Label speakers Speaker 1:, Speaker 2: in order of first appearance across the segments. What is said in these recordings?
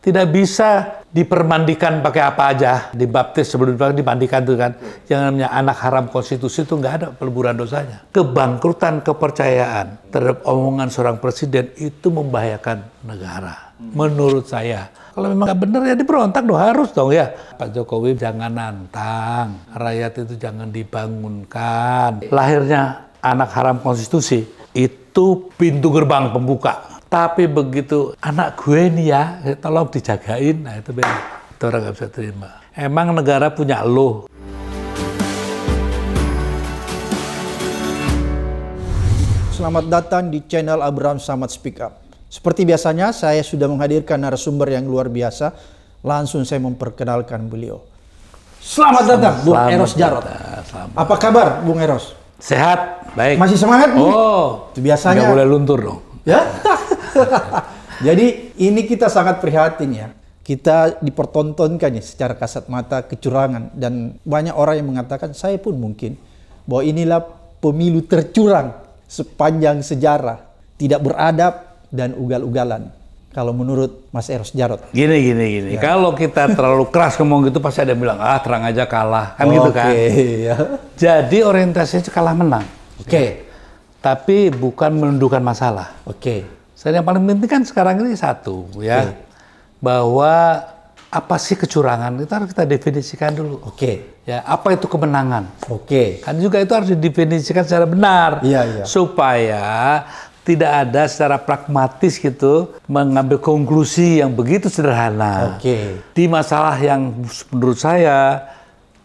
Speaker 1: Tidak bisa dipermandikan pakai apa aja, dibaptis sebelum dimandikan itu kan. Yang namanya anak haram konstitusi itu nggak ada peleburan dosanya. Kebangkrutan kepercayaan terhadap omongan seorang presiden itu membahayakan negara. Menurut saya, kalau memang nggak benar ya diberontak dong, harus dong ya. Pak Jokowi jangan nantang, rakyat itu jangan dibangunkan. Lahirnya anak haram konstitusi itu pintu gerbang pembuka tapi begitu anak gue nih ya, ya tolong dijagain. Nah itu benar, Itu orang nggak bisa terima. Emang negara punya lo.
Speaker 2: Selamat datang di channel Abraham Samad Speak Up. Seperti biasanya, saya sudah menghadirkan narasumber yang luar biasa. Langsung saya memperkenalkan beliau. Selamat datang, selamat, Bung selamat Eros Jarot. Apa kabar, Bung Eros? Sehat, baik. Masih semangat? Oh, biasanya. Gak boleh luntur dong. Ya. Jadi ini kita sangat prihatin ya. Kita dipertontonkan ya secara kasat mata kecurangan dan banyak orang yang mengatakan saya pun mungkin bahwa inilah pemilu tercurang sepanjang sejarah, tidak beradab dan ugal-ugalan. Kalau menurut Mas Eros Jarot.
Speaker 1: Gini gini gini. Ya. Kalau kita terlalu keras ngomong gitu pasti ada yang bilang ah terang aja kalah kan okay, gitu kan. Ya. Jadi orientasinya kalah menang. Oke. Okay tapi bukan menundukkan masalah. Oke. Okay. Saya yang paling penting kan sekarang ini satu ya iya. bahwa apa sih kecurangan itu harus kita definisikan dulu. Oke. Okay. Ya apa itu kemenangan? Oke. Okay. Kan juga itu harus didefinisikan secara benar. Iya yeah, iya. Yeah. Supaya tidak ada secara pragmatis gitu mengambil konklusi yang begitu sederhana. Oke. Okay. Di masalah yang menurut saya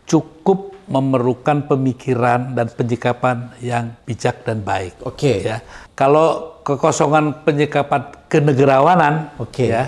Speaker 1: cukup memerlukan pemikiran dan penyikapan yang bijak dan baik. Oke. Okay. Ya. Kalau kekosongan penyikapan kenegarawanan, oke. Okay. Ya,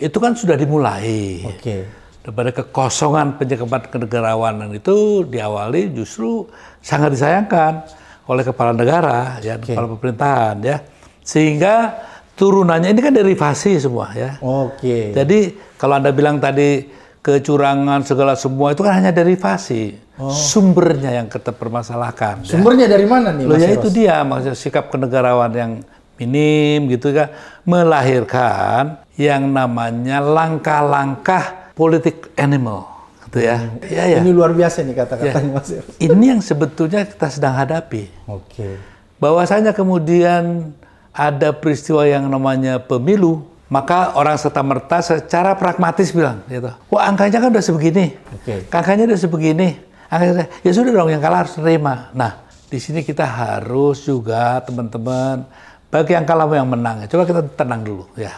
Speaker 1: itu kan sudah dimulai. Oke. Okay. Daripada kekosongan penyikapan kenegarawanan itu diawali justru sangat disayangkan oleh kepala negara, ya, okay. kepala pemerintahan, ya, sehingga turunannya ini kan derivasi semua, ya. Oke. Okay. Jadi kalau anda bilang tadi kecurangan segala semua itu kan hanya derivasi Oh. Sumbernya yang kita permasalahkan. Ya. Sumbernya ya. dari mana nih? Loh, ya itu dia maksudnya sikap kenegarawan yang minim gitu ya melahirkan yang namanya langkah-langkah politik animal gitu ya. Hmm. ya, ya. Ini
Speaker 2: luar biasa nih kata-katanya ya. Mas
Speaker 1: Ini yang sebetulnya kita sedang hadapi. Oke. Okay. Bahwasanya kemudian ada peristiwa yang namanya pemilu, maka orang serta merta secara pragmatis bilang gitu. Wah, angkanya kan udah sebegini. Oke. Okay. Angkanya udah sebegini akhirnya ya sudah dong yang kalah harus terima nah di sini kita harus juga teman-teman bagi yang kalah yang menang ya coba kita tenang dulu ya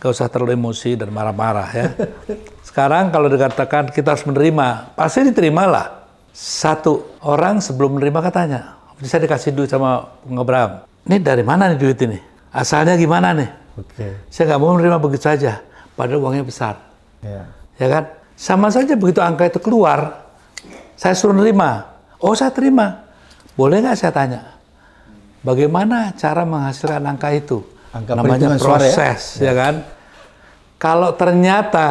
Speaker 1: gak usah terlalu emosi dan marah-marah ya sekarang kalau dikatakan kita harus menerima pasti diterimalah. satu orang sebelum menerima katanya bisa dikasih duit sama Ngobram. ini dari mana nih duit ini asalnya gimana nih okay. saya nggak mau menerima begitu saja padahal uangnya besar yeah. ya kan sama saja begitu angka itu keluar saya suruh nerima. Oh, saya terima. Boleh nggak saya tanya? Bagaimana cara menghasilkan angka itu? Angka Namanya ya? proses, ya? ya kan? Kalau ternyata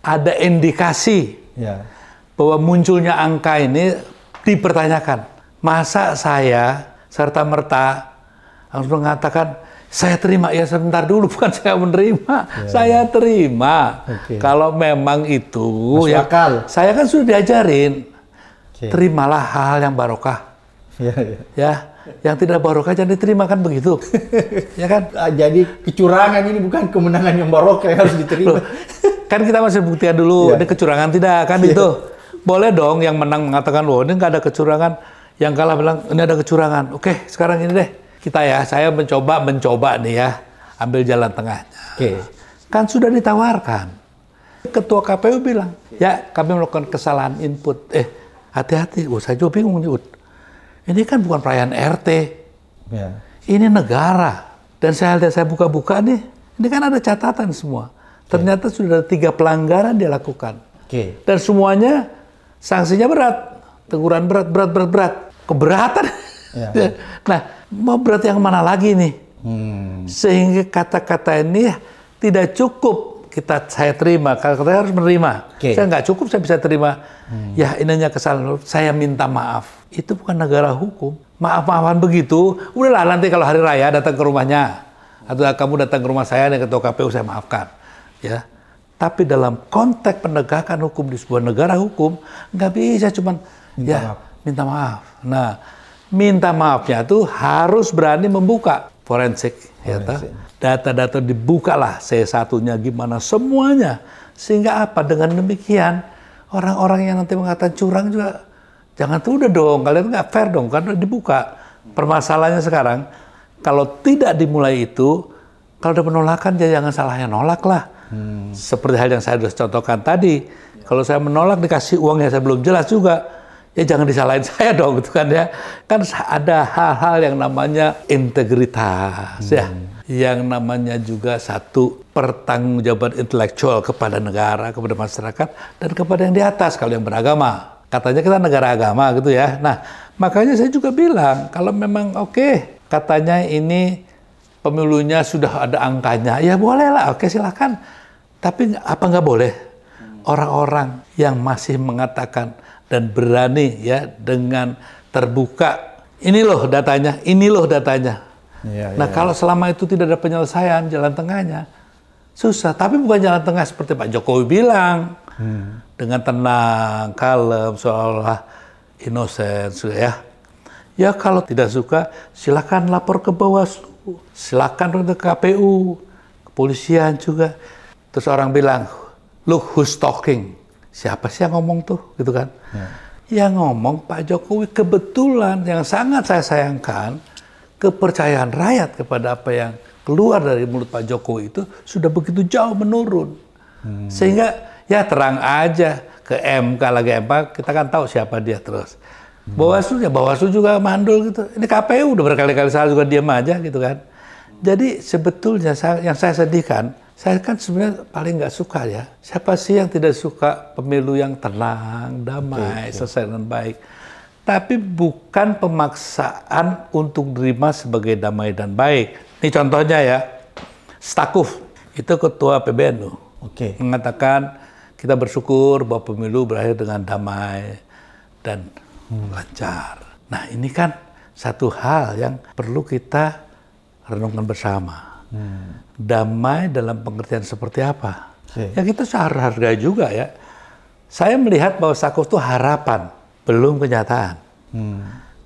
Speaker 1: ada indikasi ya. bahwa munculnya angka ini dipertanyakan, masa saya serta merta harus mengatakan saya terima ya sebentar dulu bukan saya menerima ya. saya terima okay. kalau memang itu Masuk ya saya kan sudah diajarin Terimalah hal-hal yang barokah. Ya, ya. ya, yang tidak barokah jangan diterima kan begitu. ya kan? Ah, jadi kecurangan ini bukan kemenangan yang barokah yang harus diterima. kan kita masih buktikan dulu ya. ini kecurangan tidak kan ya. itu. Iya. Boleh dong yang menang mengatakan loh ini nggak ada kecurangan, yang kalah bilang ini ada kecurangan. Oke, sekarang ini deh kita ya, saya mencoba mencoba nih ya, ambil jalan tengah. Oke. Kan sudah ditawarkan. Ketua KPU bilang, ya kami melakukan kesalahan input. Eh, hati-hati. Oh, saya juga bingung nih, Ini kan bukan perayaan RT. yeah. Ini negara. Dan saya lihat saya buka-buka nih, ini kan ada catatan semua. Okay. Ternyata ya. sudah ada tiga pelanggaran dia lakukan. Okay. Dan semuanya sanksinya berat. Teguran berat, berat, berat, berat. Keberatan. yeah. Ya. nah, mau berat yang mana lagi nih? Hmm. Sehingga kata-kata ini tidak cukup kita saya terima, kalau saya harus menerima. Okay. Saya nggak cukup saya bisa terima. Hmm. Ya ininya kesalahan, saya minta maaf. Itu bukan negara hukum. Maaf-maafan begitu, udahlah nanti kalau hari raya datang ke rumahnya atau kamu datang ke rumah saya dan ketua KPU saya maafkan. Ya. Tapi dalam konteks penegakan hukum di sebuah negara hukum nggak bisa cuman minta ya maaf. minta maaf. Nah, minta maafnya tuh harus berani membuka forensik, ya data-data dibukalah c Saya satunya gimana semuanya sehingga apa dengan demikian orang-orang yang nanti mengatakan curang juga jangan tuh udah dong kalian nggak fair dong karena dibuka permasalahannya sekarang kalau tidak dimulai itu kalau ada penolakan ya jangan salahnya nolak lah hmm. seperti hal yang saya sudah contohkan tadi ya. kalau saya menolak dikasih uang yang saya belum jelas juga ya jangan disalahin saya dong gitu kan ya kan ada hal-hal yang namanya integritas ya. hmm. ya yang namanya juga satu pertanggungjawaban intelektual kepada negara kepada masyarakat dan kepada yang di atas kalau yang beragama katanya kita negara agama gitu ya nah makanya saya juga bilang kalau memang oke okay, katanya ini pemilunya sudah ada angkanya ya boleh lah oke okay, silahkan tapi apa nggak boleh hmm. orang-orang yang masih mengatakan dan berani ya dengan terbuka. Ini loh datanya, ini loh datanya. Ya, nah ya. kalau selama itu tidak ada penyelesaian jalan tengahnya susah. Tapi bukan jalan tengah seperti Pak Jokowi bilang hmm. dengan tenang, kalem, seolah inosen ya. Ya kalau tidak suka silakan lapor ke Bawaslu, silakan ke KPU, kepolisian juga. Terus orang bilang, look who's talking siapa sih yang ngomong tuh gitu kan ya. yang ngomong Pak Jokowi kebetulan yang sangat saya sayangkan kepercayaan rakyat kepada apa yang keluar dari mulut Pak Jokowi itu sudah begitu jauh menurun hmm. sehingga ya terang aja ke MK lagi MK kita kan tahu siapa dia terus hmm. Bawaslu ya Bawaslu juga mandul gitu ini KPU udah berkali-kali salah juga diam aja gitu kan jadi sebetulnya yang saya sedihkan saya kan sebenarnya paling nggak suka ya. Siapa sih yang tidak suka pemilu yang tenang, damai, okay. Iya, iya. selesai dengan baik. Tapi bukan pemaksaan untuk diterima sebagai damai dan baik. Ini contohnya ya, Stakuf itu ketua PBNU okay. mengatakan kita bersyukur bahwa pemilu berakhir dengan damai dan hmm. lancar. Nah ini kan satu hal yang perlu kita renungkan bersama. Hmm damai dalam pengertian seperti apa? Si. Iya. Ya kita seharga harga juga ya. Saya melihat bahwa sakuf itu harapan, belum kenyataan. Hmm.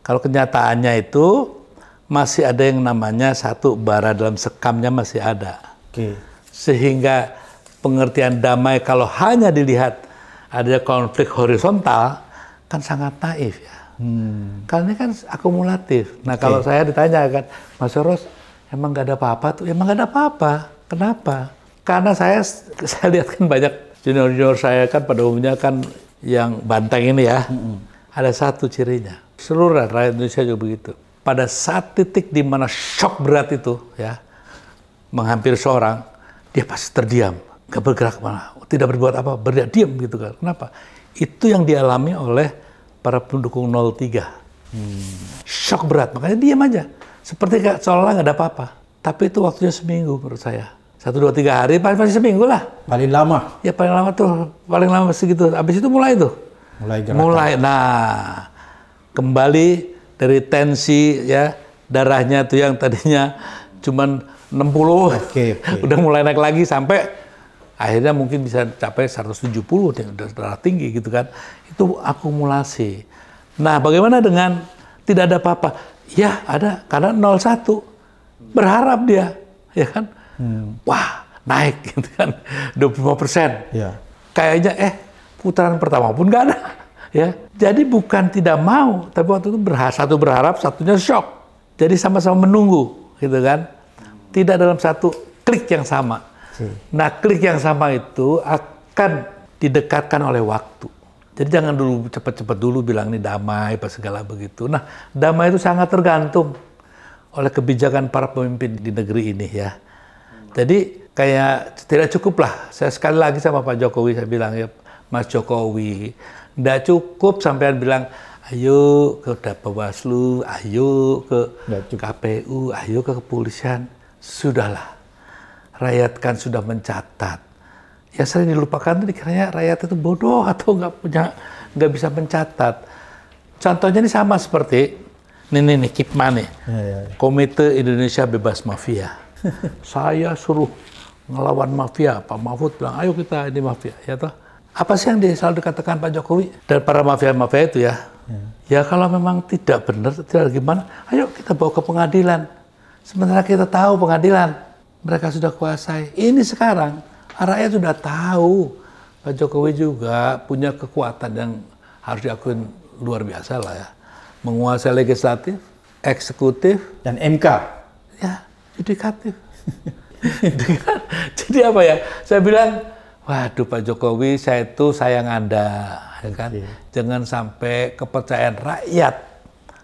Speaker 1: Kalau kenyataannya itu masih ada yang namanya satu bara dalam sekamnya masih ada. Okay. Sehingga pengertian damai kalau hanya dilihat ada konflik horizontal kan sangat naif ya.
Speaker 2: Hmm.
Speaker 1: Karena ini kan akumulatif. Nah okay. kalau saya ditanya kan, Mas Ros, emang gak ada apa-apa tuh emang gak ada apa-apa kenapa karena saya saya lihat kan banyak junior junior saya kan pada umumnya kan yang banteng ini ya -hmm. ada satu cirinya seluruh rakyat Indonesia juga begitu pada saat titik di mana shock berat itu ya menghampiri seorang dia pasti terdiam nggak bergerak mana tidak berbuat apa berdiam diam gitu kan kenapa itu yang dialami oleh para pendukung 03 hmm. shock berat makanya diam aja seperti gak, seolah nggak ada apa-apa. Tapi itu waktunya seminggu menurut saya. Satu, dua, tiga hari, paling, pasti seminggu lah. Paling lama? Ya paling lama tuh, paling lama segitu. Habis itu mulai tuh.
Speaker 2: Mulai gerakan. Mulai,
Speaker 1: nah. Kembali dari tensi ya, darahnya tuh yang tadinya cuman 60. Okay, okay. udah mulai naik lagi sampai akhirnya mungkin bisa capai 170 darah tinggi gitu kan. Itu akumulasi. Nah, bagaimana dengan tidak ada apa-apa? Ya ada, karena 01 berharap dia, ya kan? Hmm. Wah naik gitu kan, 25 persen. Ya. Kayaknya eh putaran pertama pun nggak ada, ya. Jadi bukan tidak mau, tapi waktu itu berharap, satu berharap, satunya shock. Jadi sama-sama menunggu, gitu kan? Tidak dalam satu klik yang sama. Hmm. Nah klik yang sama itu akan didekatkan oleh waktu. Jadi jangan dulu cepat-cepat dulu bilang ini damai apa segala begitu. Nah, damai itu sangat tergantung oleh kebijakan para pemimpin di negeri ini ya. Jadi kayak tidak cukup lah. Saya sekali lagi sama Pak Jokowi saya bilang ya Mas Jokowi, tidak cukup sampean bilang ayo ke Bawaslu, ayo ke KPU, ayo ke kepolisian. Sudahlah. Rakyat kan sudah mencatat ya sering dilupakan itu dikiranya rakyat itu bodoh atau nggak punya nggak bisa mencatat. Contohnya ini sama seperti ini nih, nih Kipman nih, ya, ya, ya. Komite Indonesia Bebas Mafia. Saya suruh ngelawan mafia, Pak Mahfud bilang ayo kita ini mafia, ya toh. Apa sih yang dia selalu dikatakan Pak Jokowi dan para mafia-mafia itu ya? Ya, ya kalau memang tidak benar, tidak gimana, ayo kita bawa ke pengadilan. Sementara kita tahu pengadilan mereka sudah kuasai. Ini sekarang Rakyat sudah tahu Pak Jokowi juga punya kekuatan yang harus diakui luar biasa lah ya. Menguasai legislatif, eksekutif, dan MK. Ya, judikatif. Kan, jadi apa ya? Saya bilang, waduh Pak Jokowi, saya itu sayang Anda, ya kan? Yeah. Jangan sampai
Speaker 2: kepercayaan rakyat.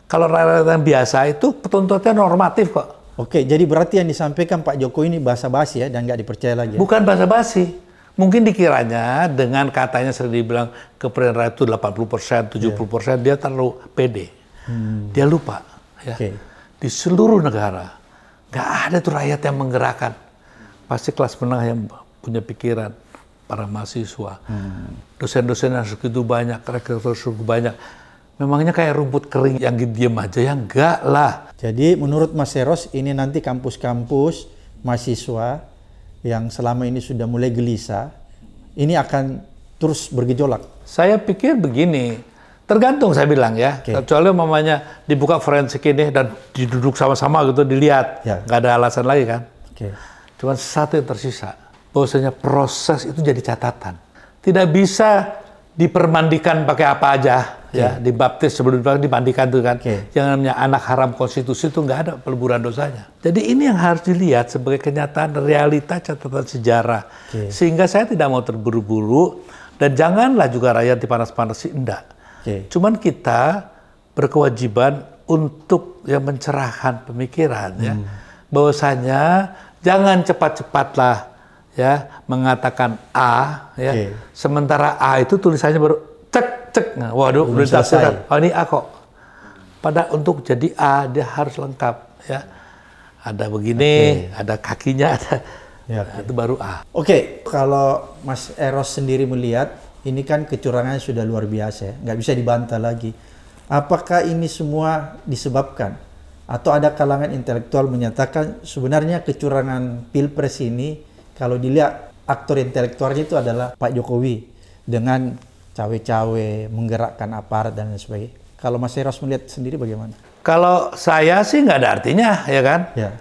Speaker 2: Kalau rakyat yang biasa itu petuntutnya normatif kok. Oke, jadi berarti yang disampaikan Pak Jokowi ini basa-basi ya dan nggak dipercaya lagi. Ya? Bukan basa-basi. Mungkin
Speaker 1: dikiranya dengan katanya sering dibilang kepercayaan rakyat itu 80 persen, 70 iya. persen, yeah. dia terlalu pede. Hmm. Dia lupa. Ya. Okay. Di seluruh negara, nggak ada tuh rakyat yang menggerakkan. Pasti kelas menengah yang punya pikiran, para mahasiswa. Hmm. Dosen-dosen hmm. yang segitu banyak, rektor segitu banyak
Speaker 2: Memangnya kayak rumput kering yang diem aja ya enggak lah. Jadi menurut Mas Eros ini nanti kampus-kampus mahasiswa yang selama ini sudah mulai gelisah ini akan terus bergejolak. Saya pikir begini, tergantung saya
Speaker 1: bilang ya. Okay. Kecuali mamanya dibuka forensik ini dan diduduk sama-sama gitu dilihat, ya. nggak ada alasan lagi kan. Okay. Cuman satu yang tersisa, bahwasanya proses itu jadi catatan. Tidak bisa dipermandikan pakai apa aja okay. ya dibaptis sebelum dimandikan itu kan okay. yang namanya anak haram konstitusi itu nggak ada peleburan dosanya jadi ini yang harus dilihat sebagai kenyataan realita catatan sejarah okay. sehingga saya tidak mau terburu-buru dan janganlah juga rakyat dipanas panas sih enggak okay. cuman kita berkewajiban untuk yang mencerahkan pemikiran ya. hmm. ya bahwasanya jangan cepat-cepatlah ya mengatakan A ya okay. sementara A itu tulisannya baru cek cek nah, waduh berita oh ini A kok pada untuk jadi A dia harus lengkap ya ada begini okay. ada kakinya ada ya,
Speaker 2: okay. itu baru A oke okay. kalau Mas Eros sendiri melihat ini kan kecurangannya sudah luar biasa ya. nggak bisa dibantah lagi apakah ini semua disebabkan atau ada kalangan intelektual menyatakan sebenarnya kecurangan pilpres ini kalau dilihat aktor intelektualnya itu adalah Pak Jokowi dengan cawe-cawe, menggerakkan aparat dan lain sebagainya. Kalau Mas Eros melihat sendiri bagaimana?
Speaker 1: Kalau saya sih nggak ada artinya, ya kan? Ya.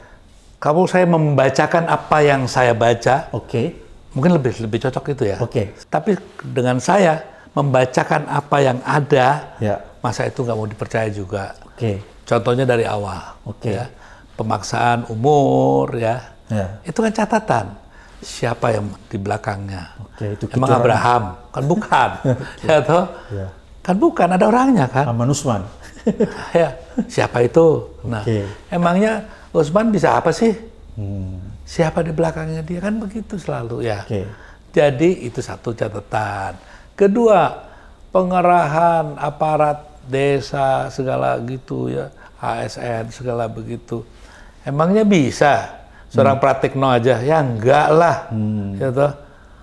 Speaker 1: Kalau saya membacakan apa yang saya baca, oke. Okay. Mungkin lebih lebih cocok itu ya. Oke. Okay. Tapi dengan saya membacakan apa yang ada, ya. masa itu nggak mau dipercaya juga. Oke. Okay. Contohnya dari awal. Oke. Okay. Ya. Pemaksaan umur, ya. ya. Itu kan catatan siapa yang di belakangnya. Okay, itu Emang orang. Abraham? Kan bukan. ya toh? Yeah. Kan bukan, ada orangnya kan. Aman Usman. ya, siapa itu? Nah, emangnya Usman bisa apa sih? Hmm. Siapa di belakangnya dia kan begitu selalu ya. Okay. Jadi itu satu catatan. Kedua, pengerahan aparat desa segala gitu ya, ASN segala begitu. Emangnya bisa? Seorang hmm. Pratikno aja, ya enggak lah. Hmm. Ya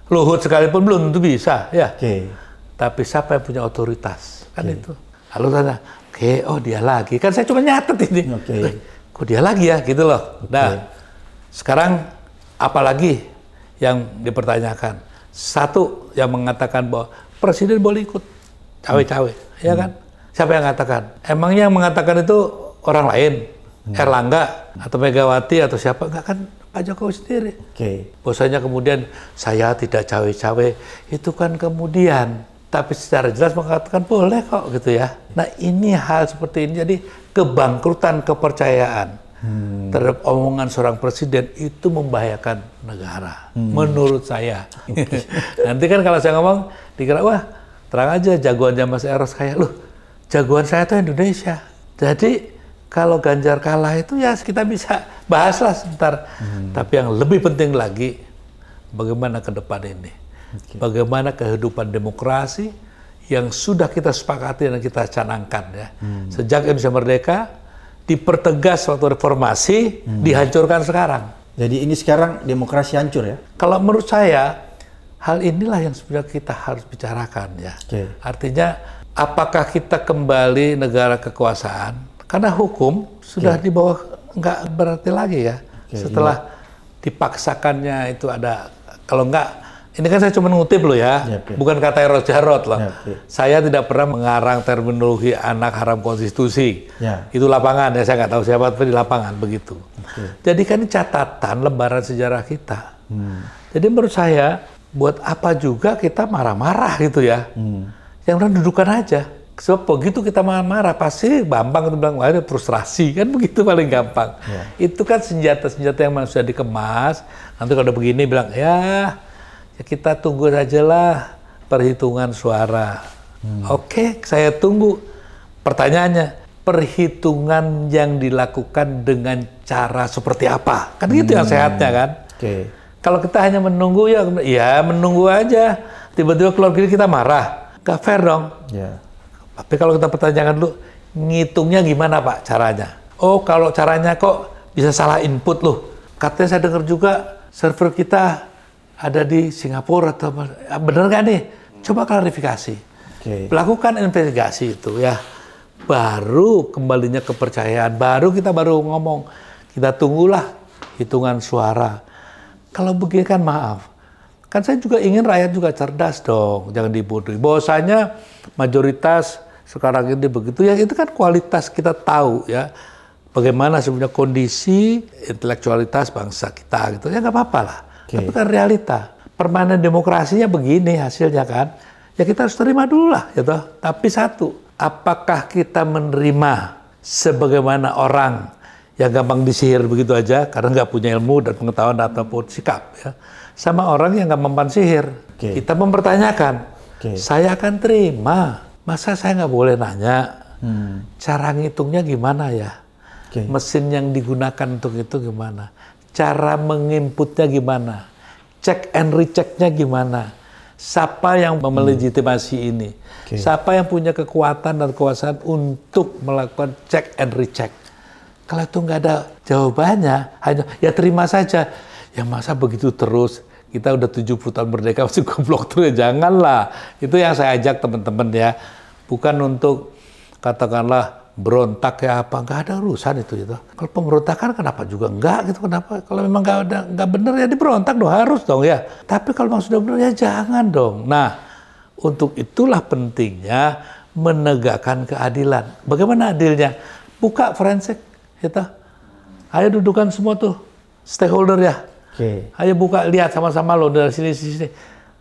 Speaker 1: Luhut sekalipun belum tentu bisa, ya. Okay. Tapi siapa yang punya otoritas? Kan okay. itu. Lalu tanya, oke, okay, oh dia lagi. Kan saya cuma nyatet ini. Okay. kok dia lagi ya, gitu loh. Okay. Nah, sekarang apalagi yang dipertanyakan? Satu yang mengatakan bahwa presiden boleh ikut cawe-cawe, hmm. ya kan? Hmm. Siapa yang mengatakan? Emangnya yang mengatakan itu orang lain? hmm. Erlangga atau Megawati atau siapa enggak kan Pak Jokowi sendiri. Oke. Okay. Bosannya kemudian saya tidak cawe-cawe itu kan kemudian tapi secara jelas mengatakan boleh kok gitu ya. Nah ini hal seperti ini jadi kebangkrutan kepercayaan hmm. terhadap omongan seorang presiden itu membahayakan negara, hmm. menurut saya. Okay. Nanti kan kalau saya ngomong dikira wah terang aja jagoannya Mas Eros kayak lu jagoan saya itu Indonesia. Jadi kalau Ganjar kalah itu ya kita bisa bahaslah sebentar. Hmm. Tapi yang lebih penting lagi bagaimana ke depan ini. Okay. Bagaimana kehidupan demokrasi yang sudah kita sepakati dan kita canangkan ya. Hmm. Sejak Indonesia merdeka dipertegas waktu reformasi, hmm. dihancurkan sekarang. Jadi ini sekarang demokrasi hancur ya. Kalau menurut saya hal inilah yang sebenarnya kita harus bicarakan ya. Okay. Artinya apakah kita kembali negara kekuasaan karena hukum sudah yeah. di bawah nggak berarti lagi ya. Okay, ya, Setelah yeah. dipaksakannya itu ada kalau nggak ini kan saya cuma ngutip loh ya, yeah, yeah. bukan kata Eros Jarot loh. yeah, yeah. Saya tidak pernah mengarang terminologi anak haram konstitusi. yeah. Itu lapangan ya, saya nggak tahu siapa tapi di lapangan begitu. Okay. Jadi kan ini catatan lembaran sejarah kita. Hmm. Jadi menurut saya buat apa juga kita marah-marah gitu ya? Hmm. Yang udah dudukan aja. So, begitu kita marah-marah, pasti Bambang itu bilang, ada frustrasi, kan begitu paling gampang. Yeah. Itu kan senjata-senjata yang sudah dikemas, nanti kalau begini bilang, ya, ya kita tunggu sajalah perhitungan suara. Hmm. Oke, okay, saya tunggu. Pertanyaannya, perhitungan yang dilakukan dengan cara seperti apa? Kan gitu hmm. yang sehatnya kan? Okay. Kalau kita hanya menunggu ya, ya menunggu aja. Tiba-tiba keluar gini kita marah, gak fair dong. Yeah. Tapi kalau kita pertanyakan dulu, ngitungnya gimana Pak caranya? Oh, kalau caranya kok bisa salah input loh. Katanya saya dengar juga server kita ada di Singapura atau ah, benar nggak nih? Coba klarifikasi. Okay. Lakukan investigasi itu ya. Baru kembalinya kepercayaan, baru kita baru ngomong. Kita tunggulah hitungan suara. Kalau begini kan maaf, kan saya juga ingin rakyat juga cerdas dong, jangan dibodohi. Bahwasanya mayoritas sekarang ini begitu ya itu kan kualitas kita tahu ya bagaimana sebenarnya kondisi intelektualitas bangsa kita gitu ya nggak apa-apa lah okay. tapi kan realita permanen demokrasinya begini hasilnya kan ya kita harus terima dulu lah gitu tapi satu apakah kita menerima sebagaimana orang yang gampang disihir begitu aja karena nggak punya ilmu dan pengetahuan ataupun sikap ya sama orang yang nggak mempan sihir okay. kita mempertanyakan okay. saya akan terima masa saya nggak boleh nanya hmm. cara ngitungnya gimana ya? Okay. Mesin yang digunakan untuk itu gimana? Cara menginputnya gimana? cek and rechecknya gimana? Siapa yang melegitimasi hmm. ini? Okay. Siapa yang punya kekuatan dan kekuasaan untuk melakukan cek and recheck? Kalau itu nggak ada jawabannya, hanya ya terima saja. Ya masa begitu terus? kita udah 70 tahun merdeka masih goblok terus ya janganlah. Itu yang saya ajak teman-teman ya. Bukan untuk katakanlah berontak ya apa nggak ada urusan itu gitu. Kalau pemberontakan kenapa juga enggak gitu kenapa? Kalau memang nggak ada nggak benar ya diberontak dong harus dong ya. Tapi kalau memang sudah benar ya jangan dong. Nah untuk itulah pentingnya menegakkan keadilan. Bagaimana adilnya? Buka forensik gitu. Ayo dudukan semua tuh stakeholder ya Okay. Ayo buka lihat sama-sama lo dari sini sini. sini.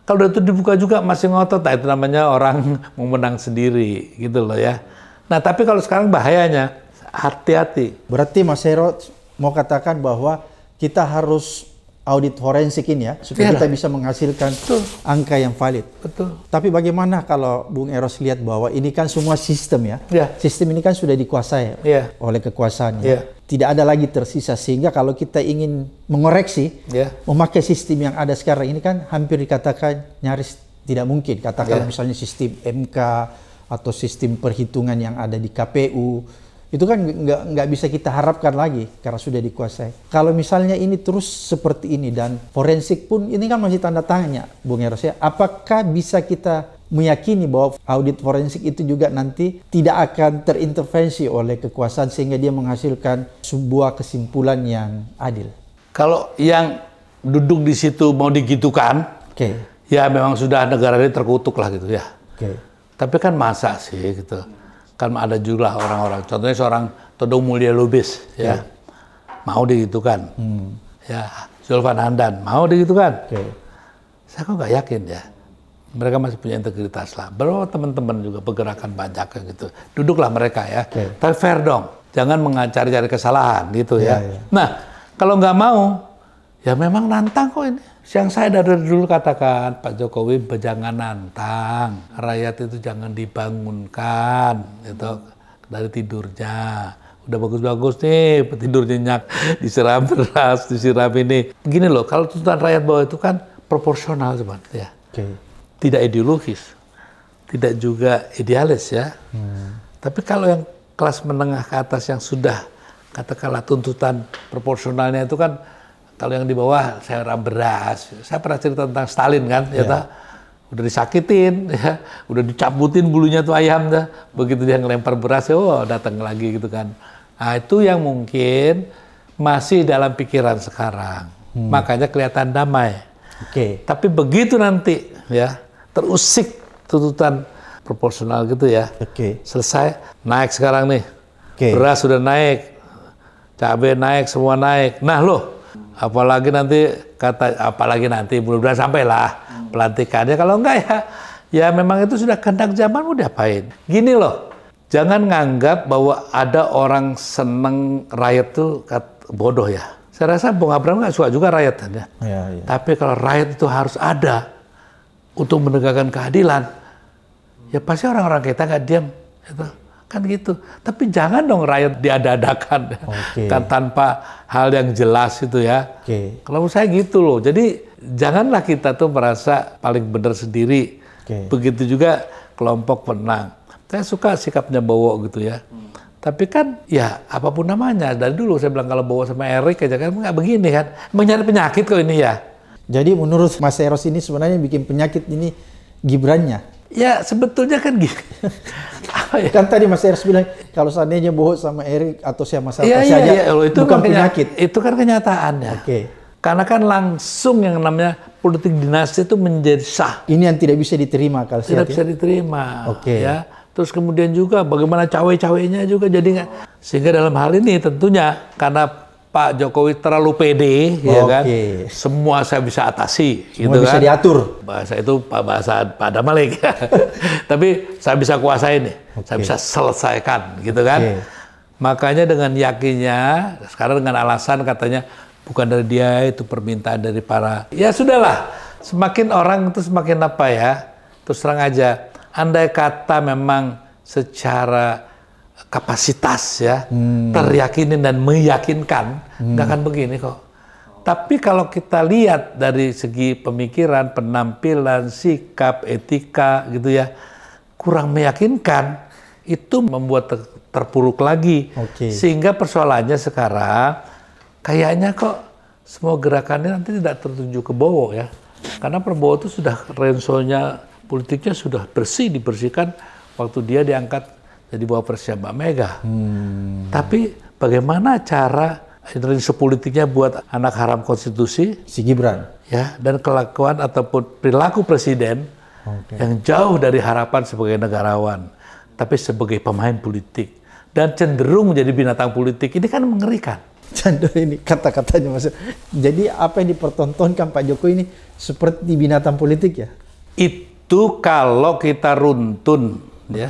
Speaker 1: Kalau itu dibuka juga masih ngotot, nah itu namanya orang mau menang sendiri gitu loh ya. Nah
Speaker 2: tapi kalau sekarang bahayanya hati-hati. Berarti Mas Hero mau katakan bahwa kita harus audit forensik ini ya supaya iya kita bisa menghasilkan Betul. angka yang valid. Betul. Tapi bagaimana kalau Bung Eros lihat bahwa ini kan semua sistem ya, ya. sistem ini kan sudah dikuasai iya. ya. oleh kekuasaannya. Ya. Tidak ada lagi tersisa sehingga kalau kita ingin mengoreksi, ya. memakai sistem yang ada sekarang ini kan hampir dikatakan nyaris tidak mungkin. katakan ya. misalnya sistem MK atau sistem perhitungan yang ada di KPU itu kan nggak nggak bisa kita harapkan lagi karena sudah dikuasai. Kalau misalnya ini terus seperti ini dan forensik pun ini kan masih tanda tanya, Bung Eros ya. Apakah bisa kita meyakini bahwa audit forensik itu juga nanti tidak akan terintervensi oleh kekuasaan sehingga dia menghasilkan sebuah kesimpulan yang adil.
Speaker 1: Kalau yang duduk di situ mau digitukan, okay. ya memang sudah negara ini terkutuk lah gitu ya. Okay. Tapi kan masa sih gitu kan ada juga orang-orang. Contohnya seorang Todong Mulia Lubis, ya, ya. mau digitukan. Hmm. Ya, Zulfan Handan mau digitukan. ya. Saya kok nggak yakin ya. Mereka masih punya integritas lah. Baru teman-teman juga pergerakan pajak gitu. Duduklah mereka ya. ya. Tapi fair dong. Jangan mengacari cari kesalahan gitu ya, ya. ya. Nah, kalau nggak mau, ya memang nantang kok ini yang saya dari dulu katakan, Pak Jokowi jangan nantang, rakyat itu jangan dibangunkan, itu dari tidurnya. Udah bagus-bagus nih, tidur nyenyak, disiram beras, disiram ini. Begini loh, kalau tuntutan rakyat bawah itu kan proporsional cuman, ya. Okay. Tidak ideologis, tidak juga idealis ya. Hmm. Tapi kalau yang kelas menengah ke atas yang sudah katakanlah tuntutan proporsionalnya itu kan kalau yang di bawah saya beras. Saya pernah cerita tentang Stalin kan, ya, ya udah disakitin, ya, udah dicabutin bulunya tuh ayam dah. Begitu dia ngelempar beras, ya, oh datang lagi gitu kan. Nah itu yang mungkin masih dalam pikiran sekarang. Hmm. Makanya kelihatan damai. Oke. Okay. Tapi begitu nanti ya terusik tuntutan proporsional gitu ya. Oke. Okay. Selesai naik sekarang nih. Okay. Beras sudah naik, cabai naik, semua naik. Nah loh apalagi nanti kata apalagi nanti belum mudahan sampailah hmm. pelantikannya kalau enggak ya ya memang itu sudah kehendak zaman udah pahit gini loh jangan nganggap bahwa ada orang seneng rakyat tuh bodoh ya saya rasa Bung Abraham nggak suka juga rakyat kan ya. Ya, ya tapi kalau rakyat itu harus ada untuk menegakkan keadilan ya pasti orang-orang kita nggak diam itu kan gitu. Tapi jangan dong rakyat diadadakan okay. kan tanpa hal yang jelas itu ya. Okay. Kalau saya gitu loh. Jadi janganlah kita tuh merasa paling benar sendiri. Okay. Begitu juga kelompok menang. Saya suka sikapnya Bowo gitu ya. Tapi kan ya apapun namanya dari dulu saya bilang kalau Bowo sama Erik aja kan nggak
Speaker 2: begini kan. Mencari penyakit kok ini ya. Jadi menurut Mas Eros ini sebenarnya bikin penyakit ini Gibrannya. Ya sebetulnya kan gitu. ya. Kan tadi Mas Eris bilang kalau seandainya bohong sama Erik atau siapa iya, saja ya, ya, ya. itu bukan kan penyakit.
Speaker 1: Itu kan kenyataan ya. Okay. Karena kan langsung yang namanya politik dinasti itu menjadi sah. Ini
Speaker 2: yang tidak bisa diterima kalau tidak ya? bisa ya?
Speaker 1: diterima. Oke. Okay. Ya. Terus kemudian juga bagaimana cawe-cawenya juga jadi nggak sehingga dalam hal ini tentunya karena Pak Jokowi terlalu pede, okay. ya kan? Semua saya bisa atasi, Semua gitu bisa kan? diatur. Bahasa itu bahasa Pak Damalek. Tapi saya bisa kuasai nih, okay. saya bisa selesaikan, gitu kan? Okay. Makanya dengan yakinnya, sekarang dengan alasan katanya bukan dari dia itu permintaan dari para. Ya sudahlah, semakin orang itu semakin apa ya? Terus terang aja, andai kata memang secara kapasitas ya hmm. teryakinin dan meyakinkan hmm. akan begini kok. Tapi kalau kita lihat dari segi pemikiran, penampilan, sikap, etika gitu ya kurang meyakinkan itu membuat ter terpuruk lagi. Okay. Sehingga persoalannya sekarang kayaknya kok semua gerakannya nanti tidak tertuju ke Bowo ya. Karena Prabowo itu sudah rensonya politiknya sudah bersih dibersihkan waktu dia diangkat jadi bawah presnya Mbak Mega. Hmm. Tapi bagaimana cara indonesia politiknya buat anak haram konstitusi? Si Gibran. Ya, dan kelakuan ataupun perilaku presiden okay. yang jauh dari harapan sebagai negarawan, tapi sebagai pemain politik dan cenderung menjadi binatang politik. Ini kan mengerikan.
Speaker 2: Cenderung ini kata-katanya maksud. Jadi apa yang dipertontonkan Pak Jokowi ini seperti binatang politik ya?
Speaker 1: Itu kalau kita runtun okay. ya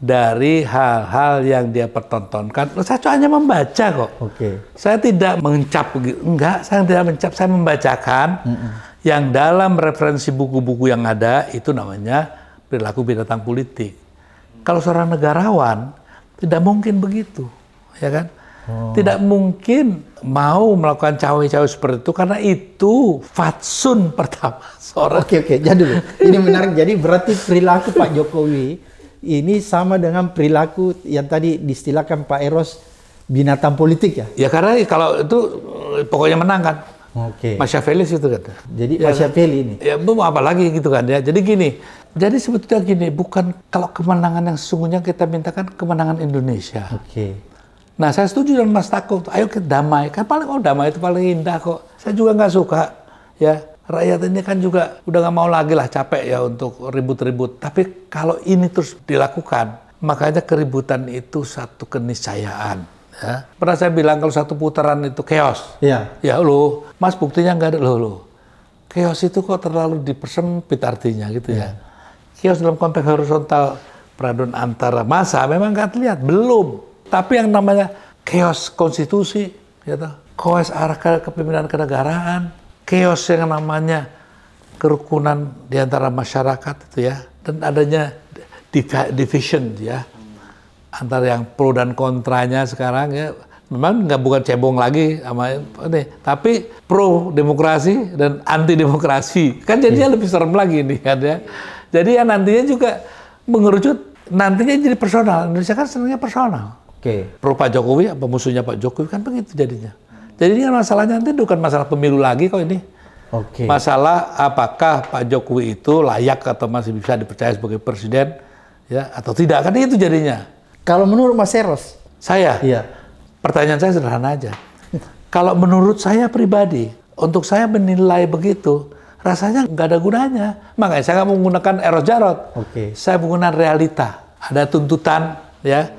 Speaker 1: dari hal-hal yang dia pertontonkan. Saya hanya membaca kok. Oke. Okay. Saya tidak mencap, enggak. Saya tidak mencap. Saya membacakan mm -mm. yang dalam referensi buku-buku yang ada itu namanya perilaku binatang politik. Kalau seorang negarawan tidak mungkin begitu, ya kan? Oh. Tidak mungkin mau melakukan
Speaker 2: cawe-cawe seperti itu karena itu fatsun pertama seorang. Oke okay, oke, okay. jadi Ini menarik. Jadi berarti perilaku Pak Jokowi ini sama dengan perilaku yang tadi distilahkan Pak Eros binatang politik ya?
Speaker 1: Ya karena kalau itu eh, pokoknya menang kan. Oke.
Speaker 2: Okay. itu kan.
Speaker 1: Jadi ya, Machiavelli ini. Ya mau apa lagi gitu kan ya. Jadi gini, jadi sebetulnya gini, bukan kalau kemenangan yang sesungguhnya kita mintakan kemenangan Indonesia. Oke. Okay. Nah saya setuju dengan Mas Takut, ayo kita damai. Kan paling oh damai itu paling indah kok. Saya juga nggak suka ya rakyat ini kan juga udah gak mau lagi lah capek ya untuk ribut-ribut. Tapi kalau ini terus dilakukan, makanya keributan itu satu keniscayaan. Ya. Pernah saya bilang kalau satu putaran itu chaos. Iya. Ya lo, Mas buktinya nggak ada lo lo. Chaos itu kok terlalu dipersempit artinya gitu ya. ya. Chaos dalam konteks horizontal peradun antara masa memang nggak terlihat belum. Tapi yang namanya chaos konstitusi, gitu, chaos arah ke kepemimpinan kenegaraan, chaos yang namanya kerukunan di antara masyarakat itu ya dan adanya division ya antara yang pro dan kontranya sekarang ya memang nggak bukan cebong lagi sama ini tapi pro demokrasi dan anti demokrasi kan jadinya yeah. lebih serem lagi ini kan ya jadi ya nantinya juga mengerucut nantinya jadi personal Indonesia kan senangnya personal oke okay. pro Pak Jokowi apa musuhnya Pak Jokowi kan begitu jadinya jadi ini masalahnya nanti bukan masalah pemilu lagi kok ini. Okay. Masalah apakah Pak Jokowi itu layak atau masih bisa dipercaya sebagai presiden ya atau tidak kan itu jadinya. Kalau menurut Mas Eros, saya. Iya. Pertanyaan saya sederhana aja. Kalau menurut saya pribadi, untuk saya menilai begitu, rasanya nggak ada gunanya. Makanya saya nggak menggunakan eros jarot. Okay. Saya menggunakan realita. Ada tuntutan ya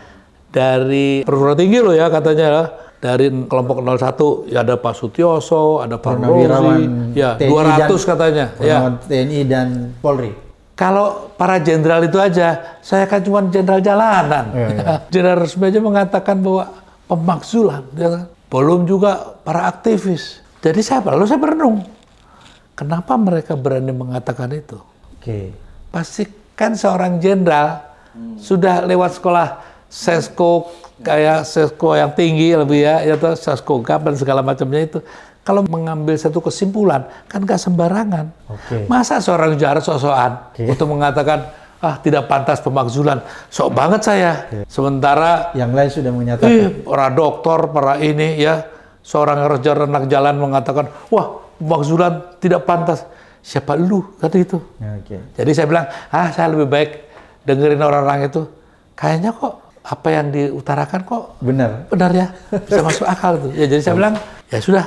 Speaker 1: dari perguruan tinggi loh ya katanya loh ya dari kelompok 01 ya ada Pak Sutioso, ada Pak Rozi, ya TNI 200 katanya, ya
Speaker 2: TNI dan Polri.
Speaker 1: Kalau para jenderal itu aja, saya kan cuma jenderal jalanan. Iya, iya. Jenderal ya, ya. resmi aja mengatakan bahwa pemakzulan, ya. Kan? belum juga para aktivis. Jadi saya lalu saya berenung, kenapa mereka berani mengatakan itu? Oke. Okay. Pasti kan seorang jenderal hmm. sudah lewat sekolah sesko kayak sesko yang tinggi lebih ya, yaitu sesko gap dan segala macamnya itu. Kalau mengambil satu kesimpulan, kan gak sembarangan. Okay. Masa seorang jarak sosokan okay. untuk mengatakan, ah tidak pantas pemakzulan, sok banget saya. Okay. Sementara...
Speaker 2: Yang lain sudah menyatakan.
Speaker 1: Eh, para dokter, para ini ya, seorang rojer anak jalan mengatakan, wah pemakzulan tidak pantas. Siapa lu? Kata itu. Okay. Jadi saya bilang, ah saya lebih baik dengerin orang-orang itu. Kayaknya kok apa yang diutarakan kok benar benar ya bisa masuk akal tuh ya jadi saya bilang ya sudah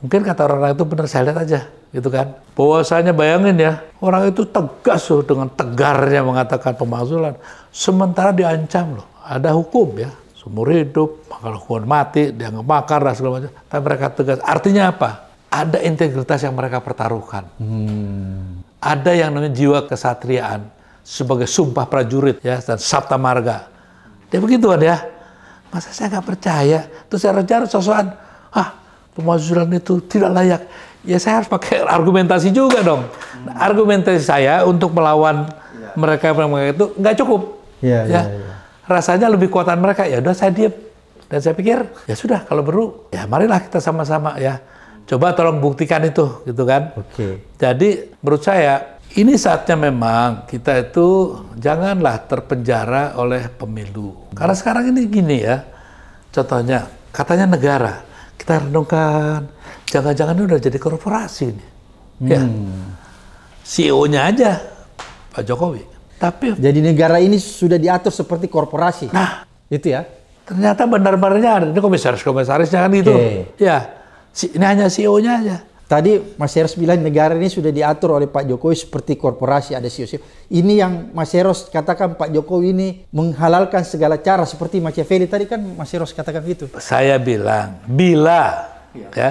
Speaker 1: mungkin kata orang lain itu benar saya lihat aja gitu kan bahwasanya bayangin ya orang itu tegas tuh dengan tegarnya mengatakan pemakzulan sementara diancam loh ada hukum ya seumur hidup kalau hukuman mati dia ngebakar dan segala macam tapi mereka tegas artinya apa ada integritas yang mereka pertaruhkan hmm. ada yang namanya jiwa kesatriaan sebagai sumpah prajurit ya dan sabta marga dia ya kan ya. Masa saya nggak percaya? Terus saya rencana sosokan, ah pemakzulan itu tidak layak. Ya saya harus pakai argumentasi juga dong. Nah, argumentasi saya untuk melawan ya. mereka yang itu nggak cukup.
Speaker 2: Ya, ya. Ya, ya.
Speaker 1: Rasanya lebih kuatan mereka. Ya udah saya diam. Dan saya pikir, ya sudah kalau perlu, ya marilah kita sama-sama ya. Coba tolong buktikan itu, gitu kan. Oke. Okay. Jadi menurut saya ini saatnya memang kita itu janganlah terpenjara oleh pemilu. Karena sekarang ini gini ya, contohnya katanya negara, kita renungkan,
Speaker 2: jangan-jangan udah jadi korporasi ini.
Speaker 1: Ya. Hmm. Ya. CEO-nya aja
Speaker 2: Pak Jokowi. Tapi jadi negara ini sudah diatur seperti korporasi. Nah, itu ya. Ternyata
Speaker 1: benar-benarnya ada ini komisaris-komisarisnya kan gitu. Okay.
Speaker 2: Ya, ini hanya CEO-nya aja. Tadi Mas Heros bilang negara ini sudah diatur oleh Pak Jokowi seperti korporasi ada CEO-CEO. Ini yang Mas Heros katakan Pak Jokowi ini menghalalkan segala cara seperti Machiavelli tadi kan Mas Heros katakan gitu.
Speaker 1: Saya bilang bila ya, ya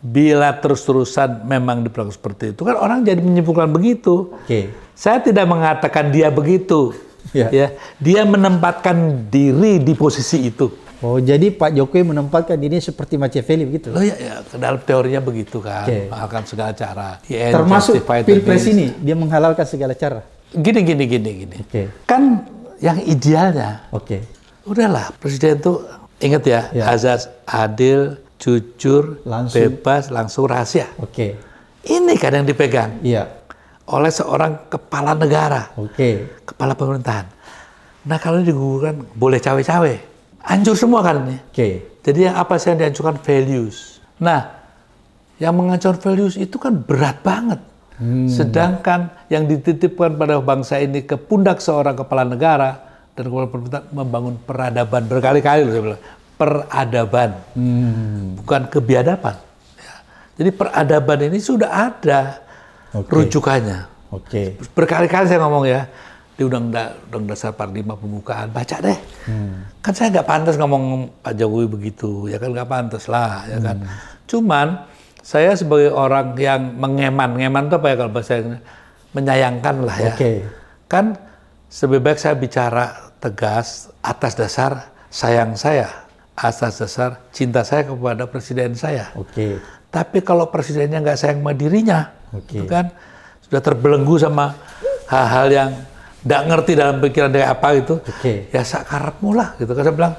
Speaker 1: bila terus-terusan memang diperlakukan seperti itu kan orang jadi menyimpulkan begitu. Oke. Okay. Saya tidak mengatakan dia begitu. Ya. ya. Dia menempatkan diri di
Speaker 2: posisi itu. Oh, jadi Pak Jokowi menempatkan dirinya seperti Machiavelli begitu? Oh iya,
Speaker 1: ya. dalam teorinya begitu kan, okay. menghalalkan segala cara. The Termasuk pilpres ini,
Speaker 2: dia menghalalkan segala cara?
Speaker 1: Gini, gini, gini, gini. Okay.
Speaker 2: Kan yang idealnya,
Speaker 1: okay. udahlah Presiden itu ingat ya, ya. azas adil, jujur, langsung. bebas, langsung rahasia. Oke. Okay. Ini kan yang dipegang iya. oleh seorang kepala negara, Oke. Okay. kepala pemerintahan. Nah kalau digugurkan boleh cawe-cawe. Anjur semua kan ini. Oke. Okay. Jadi apa sih yang dihancurkan values? Nah, yang mengancur values itu kan berat banget. Hmm. Sedangkan yang dititipkan pada bangsa ini ke pundak seorang kepala negara dan kepala pemerintah membangun peradaban berkali-kali loh saya peradaban, hmm. bukan kebiadaban. Ya. Jadi peradaban ini sudah ada okay. rujukannya. Oke. Okay. Berkali-kali saya ngomong ya di Undang-Undang Dasar 45 pembukaan baca deh hmm. kan saya nggak pantas ngomong Pak Jokowi begitu ya kan nggak pantas lah ya kan hmm. cuman saya sebagai orang yang mengeman ngeman itu apa ya kalau bahasa menyayangkan lah ya okay. kan lebih baik saya bicara tegas atas dasar sayang saya atas dasar cinta saya kepada presiden saya okay. tapi kalau presidennya nggak sayang sama dirinya okay. itu kan sudah terbelenggu sama hal-hal yang tidak ngerti dalam pikiran dia apa gitu. Okay. Ya sakarapmu lah gitu. Saya bilang,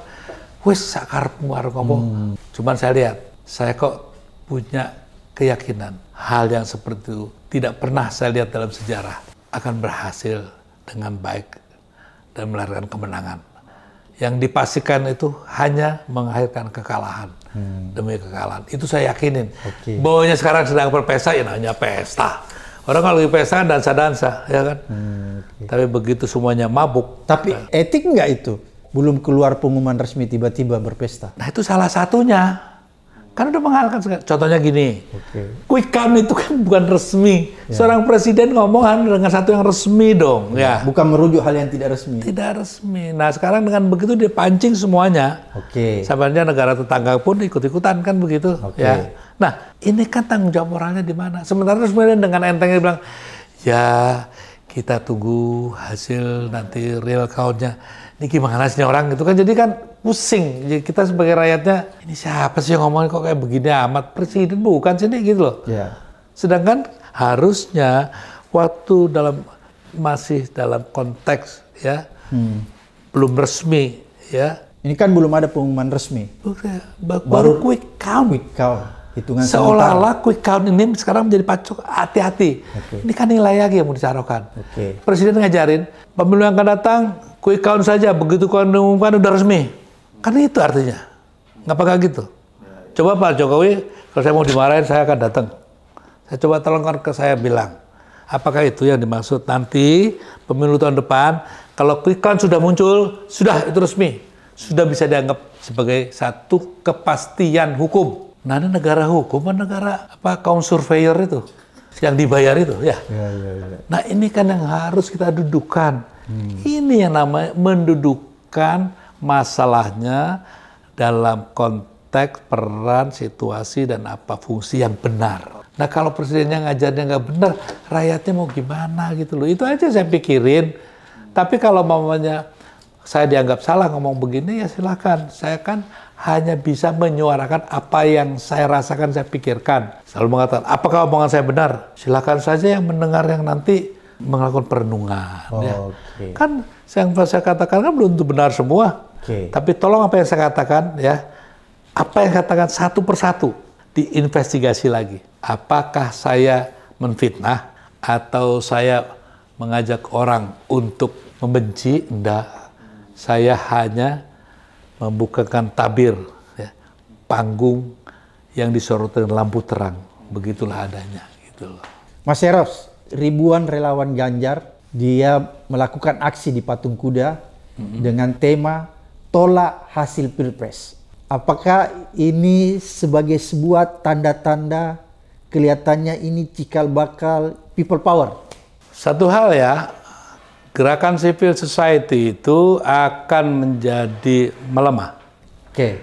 Speaker 1: wes sakarapmu harus ngomong. Hmm. Cuman saya lihat, saya kok punya keyakinan hal yang seperti itu tidak pernah saya lihat dalam sejarah akan berhasil dengan baik dan melahirkan kemenangan. Yang dipastikan itu hanya mengakhirkan kekalahan hmm. demi kekalahan. Itu saya yakinin. Okay. Bahwanya sekarang sedang berpesta, ya hanya pesta Orang kalau lagi pesta dansa-dansa, ya
Speaker 2: kan. Hmm, okay. Tapi begitu semuanya mabuk. Tapi nah. etik nggak itu? Belum keluar pengumuman resmi tiba-tiba berpesta. Nah itu salah satunya. Kan udah mengalahkan. Contohnya
Speaker 1: gini, okay. quick count itu kan bukan resmi. Ya. Seorang presiden ngomongan dengan satu yang resmi dong. Ya. ya. Bukan merujuk hal yang tidak resmi. Tidak resmi. Nah sekarang dengan begitu dia pancing semuanya. Oke. Okay. Sampai negara tetangga pun ikut-ikutan kan begitu. Okay. Ya Nah, ini kan tanggung jawab moralnya di mana? Sementara kemudian dengan entengnya bilang, ya kita tunggu hasil nanti real count-nya. Ini gimana sih orang gitu kan? Jadi kan pusing. Jadi kita sebagai rakyatnya, ini siapa sih yang ngomongin kok kayak begini amat? Presiden bukan sini gitu loh. Yeah. Sedangkan harusnya waktu dalam masih dalam konteks ya hmm. belum resmi
Speaker 2: ya ini kan belum ada pengumuman resmi baru, baru quick count quick count hitungan seolah-olah quick count ini sekarang menjadi pacu hati-hati. Okay. Ini kan nilai lagi yang mau dicarokan. Okay.
Speaker 1: Presiden ngajarin pemilu yang akan datang quick count saja begitu kau mengumumkan udah resmi. Kan itu artinya. Nggak pakai gitu. Coba Pak Jokowi kalau saya mau dimarahin saya akan datang. Saya coba tolong ke saya bilang apakah itu yang dimaksud nanti pemilu tahun depan kalau quick count sudah muncul sudah itu resmi sudah bisa dianggap sebagai satu kepastian hukum. Nah, ini negara hukum, negara apa kaum surveyor itu yang dibayar itu ya.
Speaker 2: Ya, ya, ya.
Speaker 1: Nah, ini kan yang harus kita dudukan. Hmm. Ini yang namanya mendudukan masalahnya dalam konteks peran, situasi dan apa fungsi yang benar. Nah, kalau presidennya ngajarnya nggak benar, rakyatnya mau gimana gitu loh. Itu aja saya pikirin. Tapi kalau mamanya saya dianggap salah ngomong begini ya silahkan. Saya kan hanya bisa menyuarakan apa yang saya rasakan, saya pikirkan. Selalu mengatakan, apakah omongan saya benar? Silahkan saja yang mendengar yang nanti melakukan perenungan. Oh, ya. okay. Kan yang saya katakan kan belum tentu benar semua. Okay. Tapi tolong apa yang saya katakan ya, apa yang saya katakan satu persatu diinvestigasi lagi. Apakah saya menfitnah atau saya mengajak orang untuk membenci? Enggak saya hanya membukakan tabir, ya, panggung yang disorot dengan lampu terang. Begitulah adanya. Gitu
Speaker 2: loh. Mas Eros, ribuan relawan Ganjar, dia melakukan aksi di Patung Kuda mm-hmm. dengan tema Tolak Hasil Pilpres. Apakah ini sebagai sebuah tanda-tanda kelihatannya ini cikal bakal people power? Satu hal
Speaker 1: ya, gerakan civil society itu akan menjadi melemah. Oke. Okay.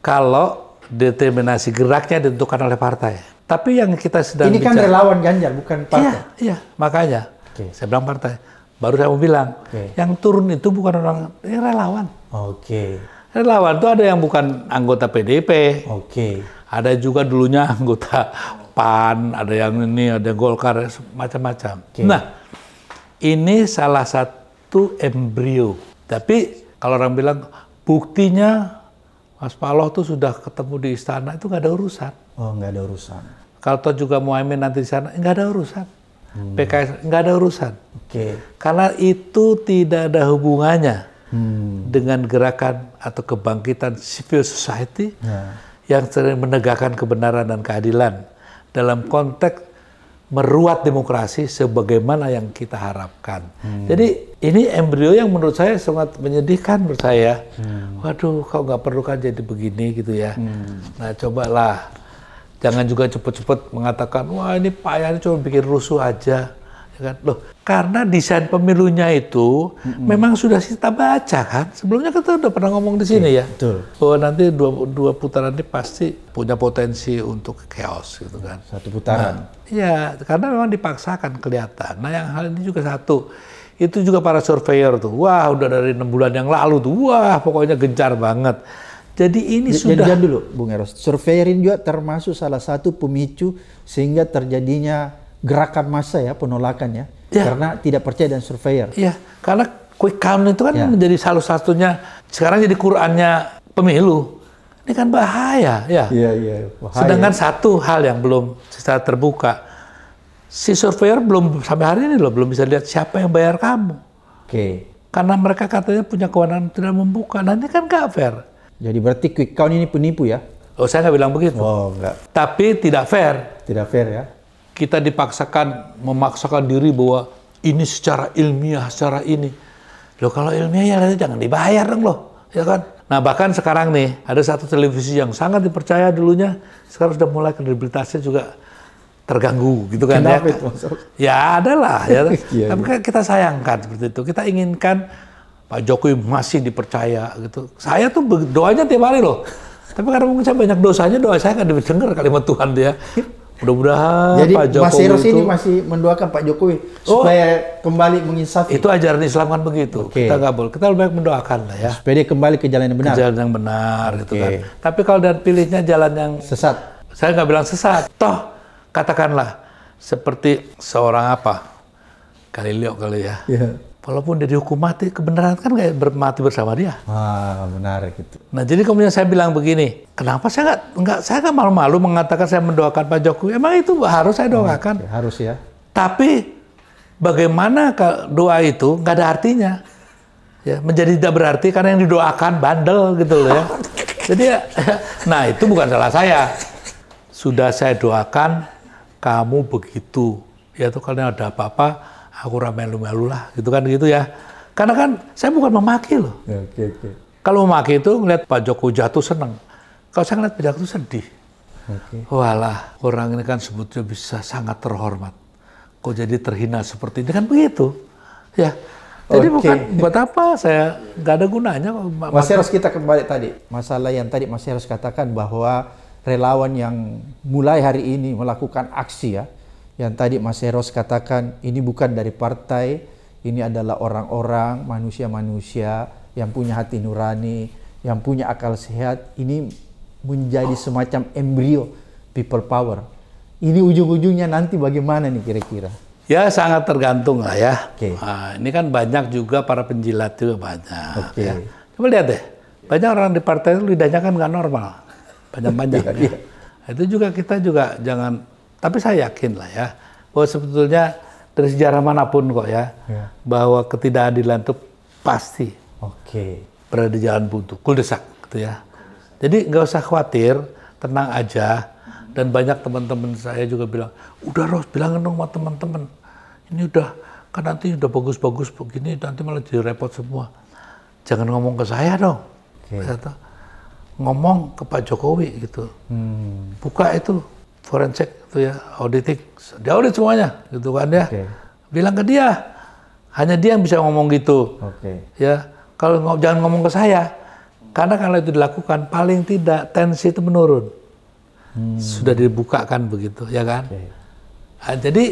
Speaker 1: Kalau determinasi geraknya ditentukan oleh partai. Tapi yang kita sedang Ini kan bicara, relawan
Speaker 2: Ganjar bukan iya, partai. Iya, iya. makanya.
Speaker 1: Okay. Saya bilang partai. Baru saya mau bilang, okay. yang turun itu bukan orang ini relawan. Oke. Okay. Relawan itu ada yang bukan anggota PDP. Oke. Okay. Ada juga dulunya anggota PAN, ada yang ini, ada Golkar, macam-macam. Okay. Nah, ini salah satu embrio. Tapi kalau orang bilang buktinya Mas Paloh tuh sudah ketemu di istana itu nggak ada urusan.
Speaker 2: Oh nggak ada urusan.
Speaker 1: Kalau juga Muhammad nanti di sana nggak ada urusan. Hmm. PKS nggak ada urusan. Oke. Okay. Karena itu tidak ada hubungannya hmm. dengan gerakan atau kebangkitan civil society ya. yang sering menegakkan kebenaran dan keadilan dalam konteks meruat demokrasi sebagaimana yang kita harapkan. Hmm. Jadi ini embrio yang menurut saya sangat menyedihkan menurut saya. Hmm. Waduh, kau nggak perlu kan jadi begini gitu ya. Hmm. Nah cobalah, jangan juga cepet-cepet mengatakan wah ini Pak Yani cuma bikin rusuh aja. Gitu kan loh karena desain pemilunya itu mm-hmm. memang sudah kita baca kan sebelumnya kita udah pernah ngomong di iya, sini ya betul bahwa nanti dua, dua putaran ini pasti punya potensi untuk chaos gitu kan satu putaran nah, iya, karena memang dipaksakan kelihatan nah yang hal ini juga satu itu juga para surveyor tuh wah udah dari enam bulan yang lalu tuh wah pokoknya gencar banget
Speaker 2: jadi ini J ya, sudah. jadi dulu, Bung Eros. Surveyor juga termasuk salah satu pemicu sehingga terjadinya gerakan massa ya penolakannya ya. karena tidak percaya dan surveyor. Iya, karena quick count itu kan ya. menjadi salah satunya sekarang jadi
Speaker 1: Qurannya pemilu. Ini kan bahaya ya.
Speaker 2: Iya, iya, Sedangkan
Speaker 1: satu hal yang belum secara terbuka si surveyor belum sampai hari ini loh belum bisa lihat siapa yang bayar kamu. Oke. Okay. Karena mereka katanya punya kewenangan tidak membuka. Nanti kan nggak fair. Jadi berarti quick count ini penipu ya? Oh saya nggak bilang begitu. Oh nggak. Tapi tidak fair. Tidak fair ya? kita dipaksakan memaksakan diri bahwa ini secara ilmiah secara ini loh kalau ilmiah ya jangan dibayar dong loh ya kan nah bahkan sekarang nih ada satu televisi yang sangat dipercaya dulunya sekarang sudah mulai kredibilitasnya juga terganggu gitu kan Kenapa ya itu, ya adalah ya iya, tapi iya. kan kita sayangkan seperti itu kita inginkan Pak Jokowi masih dipercaya gitu saya tuh doanya tiap hari loh tapi karena mungkin saya banyak dosanya doa saya nggak didengar kalimat Tuhan dia Mudah-mudahan Jadi, Pak Jokowi Mas Eros ini
Speaker 2: masih mendoakan Pak Jokowi oh, supaya
Speaker 1: kembali menginsafi. Itu ajaran Islam kan begitu. Okay. Kita nggak boleh. Kita lebih baik mendoakan lah ya. Supaya dia kembali ke jalan yang benar. Ke jalan yang benar okay. gitu kan. Tapi kalau dan pilihnya jalan yang sesat. Saya nggak bilang sesat. Toh katakanlah seperti seorang apa? Galileo kali ya. Yeah Walaupun dia dihukum mati, kebenaran kan kayak mati bersama dia. Wah, menarik itu. Nah, jadi kemudian saya bilang begini, kenapa saya nggak, nggak saya nggak malu-malu mengatakan saya mendoakan Pak Jokowi. Emang itu harus saya doakan. Oh, harus ya. Tapi bagaimana doa itu nggak ada artinya. Ya, menjadi tidak berarti karena yang didoakan bandel gitu loh ya. Jadi, ya, nah itu bukan salah saya. Sudah saya doakan kamu begitu. Ya tuh kalau ada apa-apa, aku ramai lu melu lah, gitu kan gitu ya. Karena kan saya bukan memaki loh.
Speaker 2: Okay, ya, okay.
Speaker 1: Kalau memaki itu ngeliat Pak Joko jatuh seneng. Kalau saya ngeliat Pak Jokowi sedih. Okay. Walah, orang ini kan sebetulnya bisa sangat terhormat. Kok jadi terhina seperti ini kan begitu, ya. Jadi okay. bukan buat apa saya nggak ada gunanya. Masih maka... harus kita
Speaker 2: kembali tadi masalah yang tadi masih harus katakan bahwa relawan yang mulai hari ini melakukan aksi ya yang tadi Mas Heros katakan ini bukan dari partai, ini adalah orang-orang, manusia-manusia yang punya hati nurani, yang punya akal sehat, ini menjadi semacam embrio people power. Ini ujung-ujungnya nanti bagaimana nih kira-kira?
Speaker 1: Ya sangat tergantung lah ya. Okay. Nah, ini kan banyak juga para penjilat juga banyak. Okay. Ya. Coba lihat deh, banyak orang di partai itu lidahnya kan nggak normal, banyak panjang iya, iya. ya. Itu juga kita juga jangan tapi saya yakin lah ya, bahwa sebetulnya dari sejarah manapun kok ya, ya. bahwa ketidakadilan itu pasti
Speaker 2: okay.
Speaker 1: berada di jalan buntu, kuldesak gitu ya. Jadi nggak usah khawatir, tenang aja. Dan banyak teman-teman saya juga bilang, udah Ros, bilangin dong sama teman-teman. Ini udah, kan nanti udah bagus-bagus begini, nanti malah jadi repot semua. Jangan ngomong ke saya dong. Okay. Saya tahu, ngomong ke Pak Jokowi gitu.
Speaker 2: Hmm.
Speaker 1: Buka itu forensik itu ya auditing dia audit semuanya gitu kan ya okay. bilang ke dia hanya dia yang bisa ngomong gitu okay. ya kalau jangan ngomong ke saya karena kalau itu dilakukan paling tidak tensi itu menurun hmm. sudah dibukakan begitu ya kan okay. nah, jadi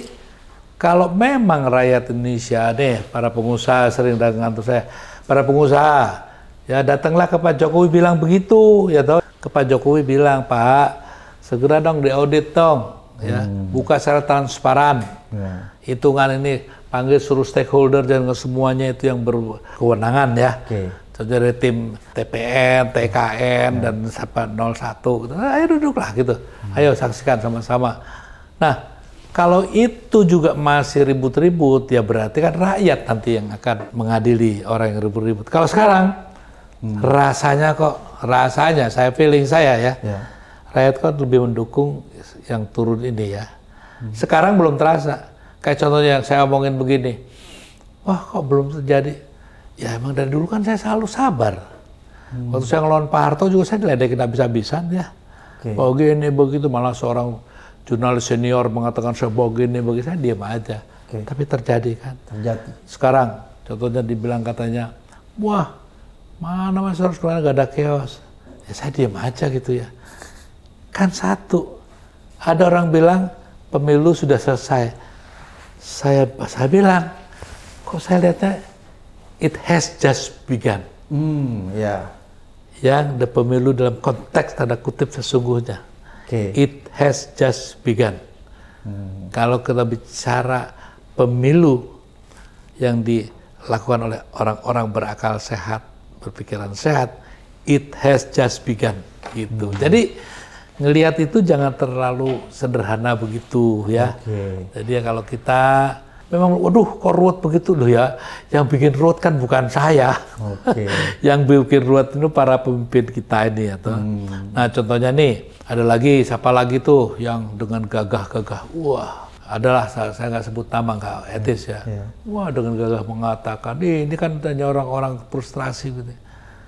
Speaker 1: kalau memang rakyat Indonesia deh para pengusaha sering datang kantor saya para pengusaha ya datanglah ke Pak Jokowi bilang begitu ya toh ke Pak Jokowi bilang Pak segera dong diaudit dong ya hmm. buka secara transparan yeah. hitungan ini panggil seluruh stakeholder dan semuanya itu yang berkewenangan ya okay. dari tim TPN, TKN yeah. dan siapa 01 gitu. Nah, ayo duduklah gitu hmm. ayo saksikan sama-sama nah kalau itu juga masih ribut-ribut ya berarti kan rakyat nanti yang akan mengadili orang yang ribut-ribut kalau sekarang hmm. rasanya kok rasanya saya feeling saya ya, ya rakyat kan lebih mendukung yang turun ini ya. Sekarang belum terasa. Kayak contohnya yang saya omongin begini, wah kok belum terjadi? Ya emang dari dulu kan saya selalu sabar. Hmm. Waktu saya ngelawan Pak Harto juga saya diledekin habis-habisan ya. Okay. Begini begitu malah seorang jurnalis senior mengatakan saya begini begitu saya diam aja. Okay. Tapi terjadi kan. Terjadi. Sekarang contohnya dibilang katanya, wah mana mas harus kemana gak ada chaos. Ya saya diam aja gitu ya. Kan satu. Ada orang bilang pemilu sudah selesai. Saya saya bilang, kok saya lihatnya it has just begun. Hmm, ya. Yeah. Yang the pemilu dalam konteks tanda kutip sesungguhnya. Okay. It has just begun. Hmm. Kalau kita bicara pemilu yang dilakukan oleh orang-orang berakal sehat, berpikiran sehat, it has just begun gitu. Hmm. Jadi ngelihat itu jangan terlalu sederhana begitu ya. Okay. Jadi ya kalau kita memang waduh kok ruwet begitu loh ya. Yang bikin ruwet kan bukan saya. Okay. yang bikin ruwet itu para pemimpin kita ini ya Hmm. Nah, contohnya nih ada lagi siapa lagi tuh yang dengan gagah-gagah wah adalah saya nggak sebut nama nggak etis ya. Yeah. Wah dengan gagah mengatakan ini kan hanya orang-orang frustrasi gitu.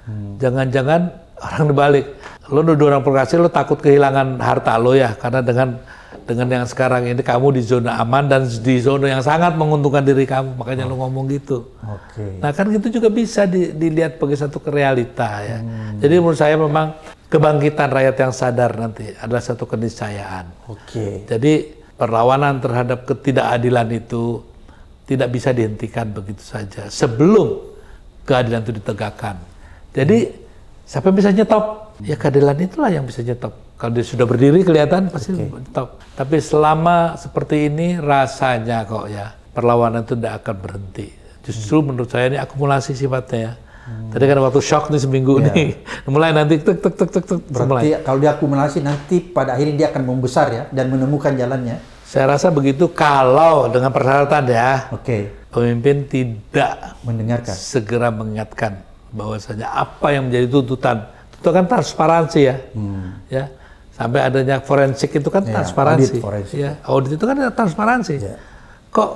Speaker 1: Hmm. Jangan-jangan orang dibalik lo nuduh orang provokasi lo takut kehilangan harta lo ya karena dengan dengan yang sekarang ini kamu di zona aman dan di zona yang sangat menguntungkan diri kamu makanya oh. lo ngomong gitu.
Speaker 2: Okay. Nah
Speaker 1: kan itu juga bisa di, dilihat sebagai satu ke realita ya. Hmm. Jadi menurut saya memang kebangkitan rakyat yang sadar nanti adalah satu keniscayaan. Oke. Okay. Jadi perlawanan terhadap ketidakadilan itu tidak bisa dihentikan begitu saja sebelum keadilan itu ditegakkan. Jadi hmm Siapa yang bisa nyetop? Ya keadilan itulah yang bisa nyetop. Kalau dia sudah berdiri kelihatan pasti okay. nyetop. Tapi selama seperti ini rasanya kok ya perlawanan itu tidak akan berhenti. Justru hmm. menurut saya ini akumulasi sifatnya ya. Hmm. Tadi kan waktu shock nih seminggu yeah. nih, mulai nanti tek tek tek tek tek. Berarti
Speaker 2: kalau diakumulasi nanti pada akhirnya dia akan membesar ya dan menemukan jalannya.
Speaker 1: Saya rasa begitu kalau dengan persyaratan ya. Oke. Okay. Pemimpin tidak mendengarkan, segera mengingatkan bahwasanya apa yang menjadi tuntutan itu kan transparansi ya hmm. ya sampai adanya forensik itu kan ya, transparansi audit, forensik. ya audit itu kan transparansi ya. kok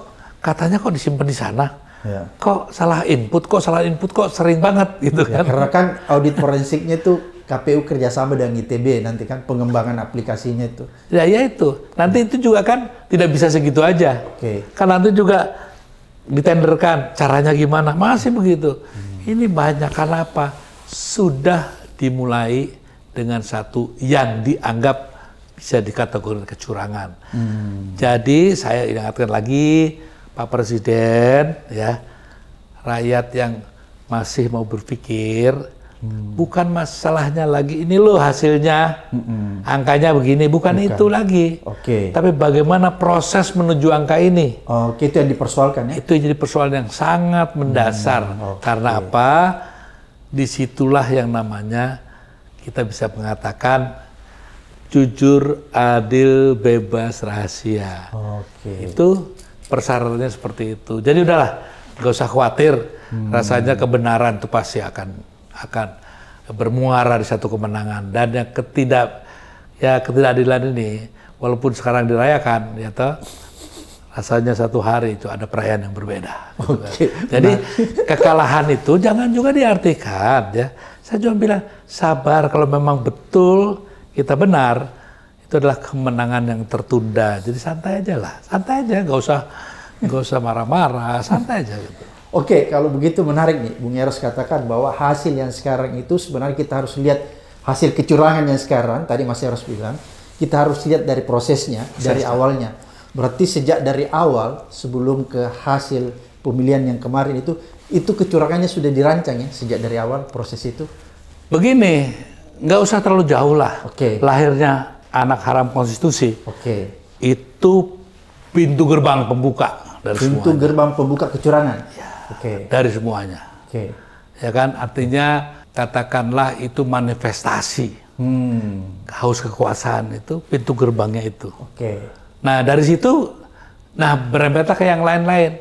Speaker 1: katanya kok disimpan di sana
Speaker 2: ya. kok salah input kok salah input kok sering banget gitu ya, kan karena kan audit forensiknya itu KPU kerjasama dengan ITB nanti kan pengembangan aplikasinya itu ya ya itu
Speaker 1: nanti hmm. itu juga kan tidak bisa segitu aja okay. kan nanti juga ditenderkan caranya gimana masih begitu hmm. Ini banyak karena apa? Sudah dimulai dengan satu yang dianggap bisa dikategorikan kecurangan. Hmm. Jadi saya ingatkan lagi Pak Presiden ya, rakyat yang masih mau berpikir Hmm. Bukan masalahnya lagi ini loh hasilnya, hmm. angkanya begini, bukan, bukan. itu lagi. Oke. Okay. Tapi bagaimana proses menuju angka ini? Oh, oke, okay, itu yang dipersoalkan ya. Itu jadi persoalan yang sangat mendasar. Hmm. Okay. Karena apa? Disitulah yang namanya kita bisa mengatakan jujur, adil, bebas, rahasia. Oke. Okay. Itu persyaratannya seperti itu. Jadi udahlah, gak usah khawatir. Hmm. Rasanya kebenaran itu pasti akan akan bermuara di satu kemenangan dan yang ketidak ya ketidakadilan ini walaupun sekarang dirayakan ya toh rasanya satu hari itu ada perayaan yang berbeda. Gitu kan. Okay. Jadi kekalahan itu jangan juga diartikan ya. Saya cuma bilang sabar kalau memang betul kita benar itu adalah kemenangan yang
Speaker 2: tertunda. Jadi santai aja lah, santai aja, nggak usah nggak usah marah-marah, santai aja gitu. Oke, kalau begitu menarik nih. Bung Eros katakan bahwa hasil yang sekarang itu sebenarnya kita harus lihat hasil kecurangan yang sekarang. Tadi Mas Eros bilang, kita harus lihat dari prosesnya, dari awalnya. Berarti sejak dari awal sebelum ke hasil pemilihan yang kemarin itu, itu kecurangannya sudah dirancang ya sejak dari awal proses itu? Begini, nggak usah terlalu jauh lah. Oke. Okay. Lahirnya anak haram konstitusi. Oke. Okay.
Speaker 1: Itu pintu gerbang pembuka dari Pintu semuanya. gerbang pembuka kecurangan. Ya okay. dari semuanya. Okay. Ya kan, artinya katakanlah itu manifestasi
Speaker 2: hmm.
Speaker 1: haus kekuasaan itu pintu gerbangnya itu. Okay. Nah dari situ, nah berempetlah ke yang lain-lain.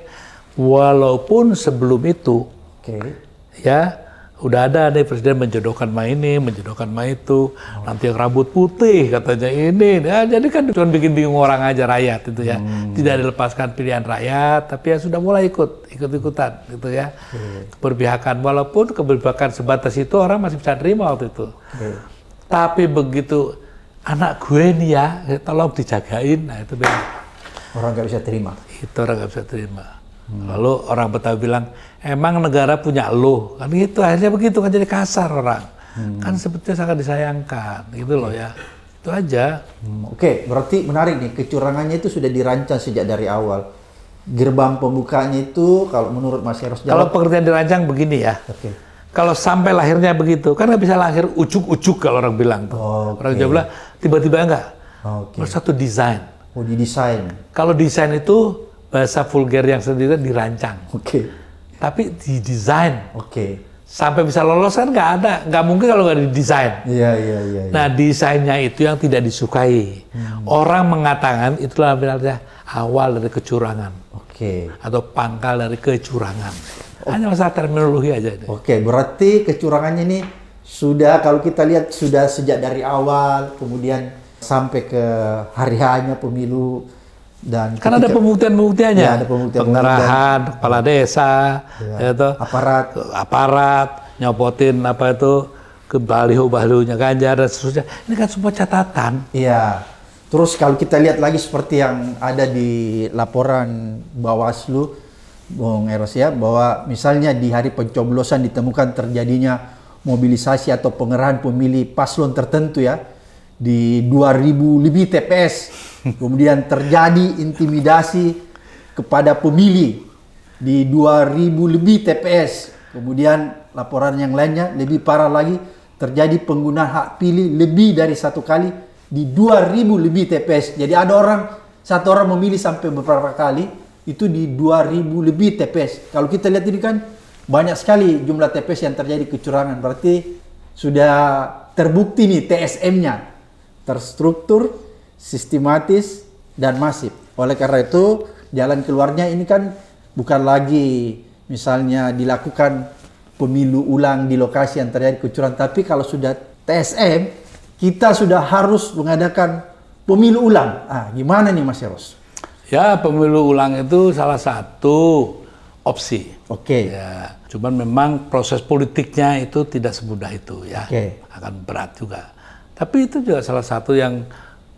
Speaker 1: Walaupun sebelum itu, okay. ya udah ada nih presiden menjodohkan ma ini, menjodohkan ma itu, oh. nanti yang rambut putih katanya ini. Ya, jadi kan cuma bikin bingung orang aja rakyat itu ya. Hmm. Tidak dilepaskan pilihan rakyat, tapi ya sudah mulai ikut, ikut-ikutan gitu ya. Hmm. Keberpihakan walaupun keberpihakan sebatas itu orang masih bisa terima waktu itu. Hmm. Tapi begitu anak gue nih ya, ya tolong dijagain, nah itu benar Orang nggak bisa terima. Itu orang nggak bisa terima. Hmm. Lalu orang Betawi bilang, emang negara punya lo kan gitu akhirnya begitu kan jadi kasar orang hmm. kan sebetulnya sangat disayangkan gitu loh ya itu
Speaker 2: aja hmm, oke okay. berarti menarik nih kecurangannya itu sudah dirancang sejak dari awal gerbang pembukanya itu kalau menurut Mas Heros kalau pengertian dirancang begini ya oke okay. Kalau sampai lahirnya begitu, kan nggak bisa lahir
Speaker 1: ucuk-ucuk kalau orang bilang tuh. okay. Orang Jawa bilang tiba-tiba enggak. Oh, okay. Harus satu desain. Oh, didesain. Kalau desain itu bahasa vulgar yang sendiri dirancang. Oke. Okay tapi didesain. Oke. Okay. Sampai bisa lolos kan nggak ada, nggak mungkin kalau nggak didesain. Iya, iya, iya. yeah. Nah, desainnya itu yang tidak disukai. Hmm. Orang mengatakan itulah benarnya awal dari kecurangan. Oke. Okay. Atau pangkal dari kecurangan.
Speaker 2: Hanya masalah terminologi aja. Oke, okay, berarti kecurangannya ini sudah kalau kita lihat sudah sejak dari awal kemudian sampai ke hari hanya pemilu dan kan ada pembuktian-pembuktiannya ya, pembuktian
Speaker 1: pengerahan kepala desa ya. itu aparat aparat nyopotin apa itu ke baliho-balihonya Ganjar dan seterusnya
Speaker 2: ini kan semua catatan iya terus kalau kita lihat lagi seperti yang ada di laporan Bawaslu Bung Eros ya bahwa misalnya di hari pencoblosan ditemukan terjadinya mobilisasi atau pengerahan pemilih paslon tertentu ya di 2000 lebih TPS kemudian terjadi intimidasi kepada pemilih di 2000 lebih TPS kemudian laporan yang lainnya lebih parah lagi terjadi penggunaan hak pilih lebih dari satu kali di 2000 lebih TPS jadi ada orang satu orang memilih sampai beberapa kali itu di 2000 lebih TPS kalau kita lihat ini kan banyak sekali jumlah TPS yang terjadi kecurangan berarti sudah terbukti nih TSM-nya terstruktur, sistematis, dan masif. Oleh karena itu, jalan keluarnya ini kan bukan lagi misalnya dilakukan pemilu ulang di lokasi yang terjadi kecurangan, tapi kalau sudah TSM, kita sudah harus mengadakan pemilu ulang. Ah, gimana nih Mas Eros?
Speaker 1: Ya, pemilu ulang itu salah satu opsi. Oke. Okay. Ya, cuman memang proses politiknya itu tidak semudah itu ya. Okay. Akan berat juga. Tapi itu juga salah satu yang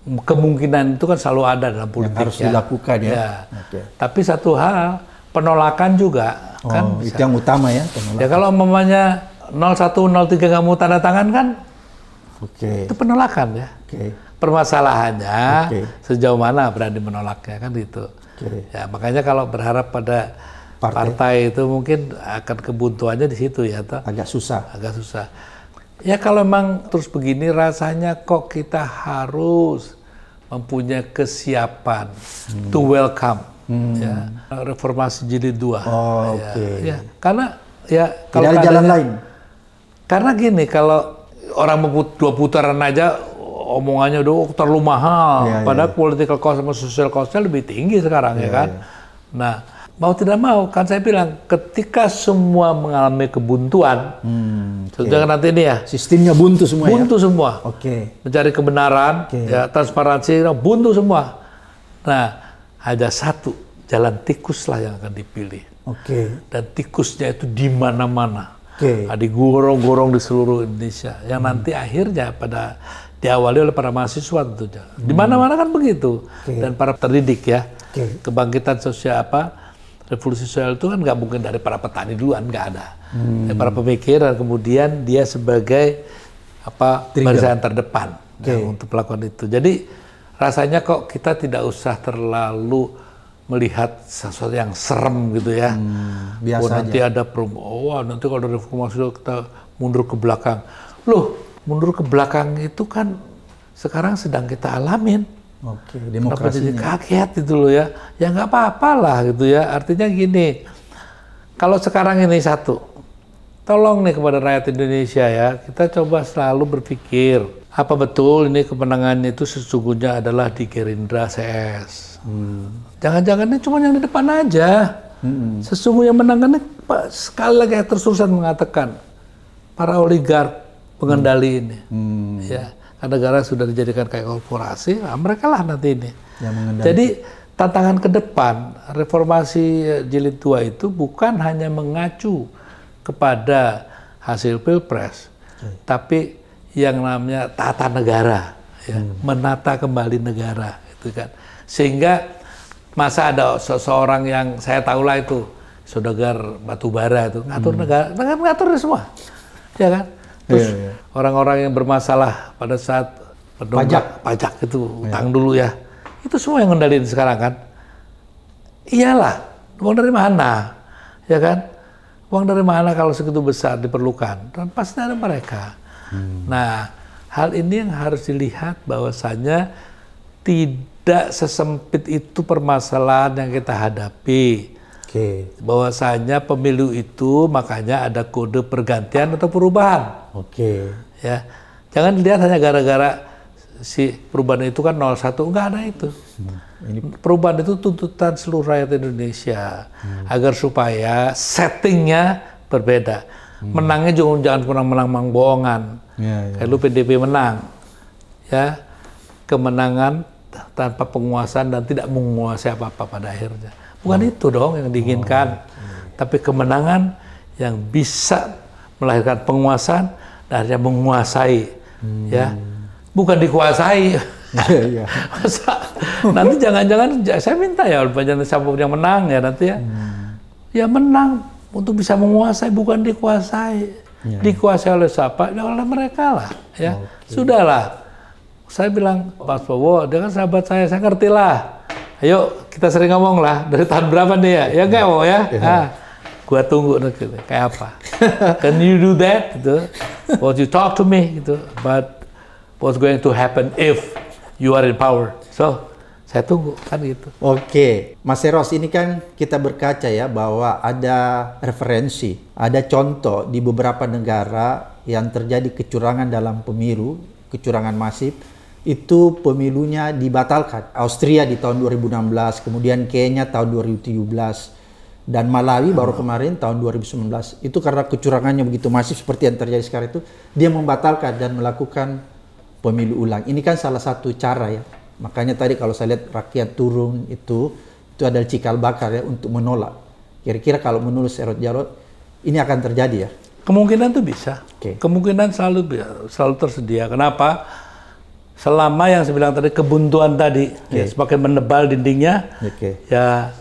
Speaker 1: kemungkinan itu kan selalu ada dalam politik. Yang harus ya. dilakukan ya. ya. Okay. Tapi satu hal penolakan juga oh, kan. Bisa. yang utama ya. Penolakan. Ya kalau umpamanya 0103 kamu tanda tangan kan, okay. itu penolakan ya. Okay. Permasalahannya okay. sejauh mana berani menolaknya kan gitu. Okay. Ya makanya kalau berharap pada partai. partai itu mungkin akan kebuntuannya di situ ya toh. Agak susah. Agak susah. Ya kalau memang terus begini rasanya kok kita harus mempunyai kesiapan hmm. to welcome hmm. ya, reformasi jilid dua. Oh, ya, okay. ya. Karena ya kalau Tidak ada jalan lain. Karena gini kalau orang mau dua putaran aja omongannya udah terlalu mahal. Ya, Padahal ya. political cost sama social costnya lebih tinggi sekarang ya, ya kan. Ya. Nah mau tidak mau kan saya bilang ketika semua mengalami kebuntuan hmm, okay. jangan nanti ini ya sistemnya buntu semua ya? buntu ya? semua oke okay. mencari kebenaran okay. ya transparansi buntu semua nah ada satu jalan tikus lah yang akan dipilih oke okay. dan tikusnya itu di mana-mana oke okay. Nah, di gorong-gorong di seluruh Indonesia yang hmm. nanti akhirnya pada diawali oleh para mahasiswa tentunya di mana-mana hmm. kan begitu okay. dan para terdidik ya okay. kebangkitan sosial apa revolusi sosial itu kan nggak mungkin dari para petani duluan nggak ada hmm. dari para pemikir dan kemudian dia sebagai apa barisan terdepan okay. ya, untuk melakukan itu jadi rasanya kok kita tidak usah terlalu melihat sesuatu yang serem gitu ya hmm, biasa oh, nanti aja. ada promo oh nanti kalau ada reformasi kita mundur ke belakang loh mundur ke belakang itu kan sekarang sedang kita alamin
Speaker 2: Oke, demokrasi kaget
Speaker 1: itu loh ya. Ya nggak apa-apa lah gitu ya. Artinya gini, kalau sekarang ini satu, tolong nih kepada rakyat Indonesia ya, kita coba selalu berpikir, apa betul ini kemenangan itu sesungguhnya adalah di Gerindra CS. jangan hmm. Jangan-jangan ini cuma yang di depan aja. Hmm. Sesungguhnya menangannya sekali lagi terus-terusan mengatakan, para oligark pengendali hmm. ini. Hmm. Ya Kan negara sudah dijadikan kayak korporasi, nah mereka lah nanti ini. Jadi tantangan ke depan reformasi jilid tua itu bukan hanya mengacu kepada hasil pilpres, hmm. tapi yang namanya tata negara, ya, hmm. menata kembali negara, itu kan. Sehingga masa ada seseorang yang saya tahulah itu saudagar batubara itu ngatur hmm. negara, negara ngatur semua, ya kan Terus iya, iya. orang-orang yeah, yeah. yang bermasalah pada saat pajak pajak itu iya. utang yeah. dulu ya. Itu semua yang ngendalin sekarang kan. Iyalah, uang dari mana? Ya kan? Uang dari mana kalau segitu besar diperlukan? Dan pasti ada mereka. Hmm. Nah, hal ini yang harus dilihat bahwasanya tidak sesempit itu permasalahan yang kita hadapi Oke. Okay. Bahwasanya pemilu itu makanya ada kode pergantian atau perubahan.
Speaker 2: Oke. Okay.
Speaker 1: Ya. Jangan dilihat hanya gara-gara si perubahan itu kan 01 enggak ada itu. Hmm. Ini... Perubahan itu tuntutan seluruh rakyat Indonesia hmm. agar supaya settingnya berbeda. Hmm. Menangnya juga jangan menang menang menang bohongan. Ya, ya. Lalu PDP menang. Ya. Kemenangan tanpa penguasaan dan tidak menguasai apa-apa pada akhirnya. Bukan oh. itu dong yang diinginkan. Oh. Iya. Tapi kemenangan yang bisa melahirkan penguasaan dan yang menguasai. Hmm. Ya. Bukan dikuasai. Iya, iya. Masa, nanti jangan-jangan saya minta ya jangan siapa yang menang ya nanti ya. Hmm. Ya menang untuk bisa menguasai bukan dikuasai. Ya. Dikuasai oleh siapa? Ya oleh mereka lah ya. Okay. Sudahlah. Saya bilang Pak Prabowo, dengan sahabat saya, saya ngerti lah Ayo kita sering ngomong lah dari tahun berapa nih ya? Ya enggak mau ya? Iya. Ah, gua tunggu gitu. Kayak apa? Can you do that? Gitu. what you talk to me? Gitu.
Speaker 2: But what's going to happen if you are in power? So saya tunggu kan gitu. Oke, Mas Eros ini kan kita berkaca ya bahwa ada referensi, ada contoh di beberapa negara yang terjadi kecurangan dalam pemilu, kecurangan masif itu pemilunya dibatalkan. Austria di tahun 2016, kemudian Kenya tahun 2017, dan Malawi baru kemarin tahun 2019. Itu karena kecurangannya begitu masif seperti yang terjadi sekarang itu, dia membatalkan dan melakukan pemilu ulang. Ini kan salah satu cara ya. Makanya tadi kalau saya lihat rakyat turun itu, itu adalah cikal bakar ya untuk menolak. Kira-kira kalau menulis Erot Jarot, ini akan terjadi ya? Kemungkinan itu bisa. Okay. Kemungkinan selalu
Speaker 1: selalu tersedia. Kenapa? selama yang saya bilang tadi kebuntuan tadi okay. ya semakin menebal dindingnya okay. ya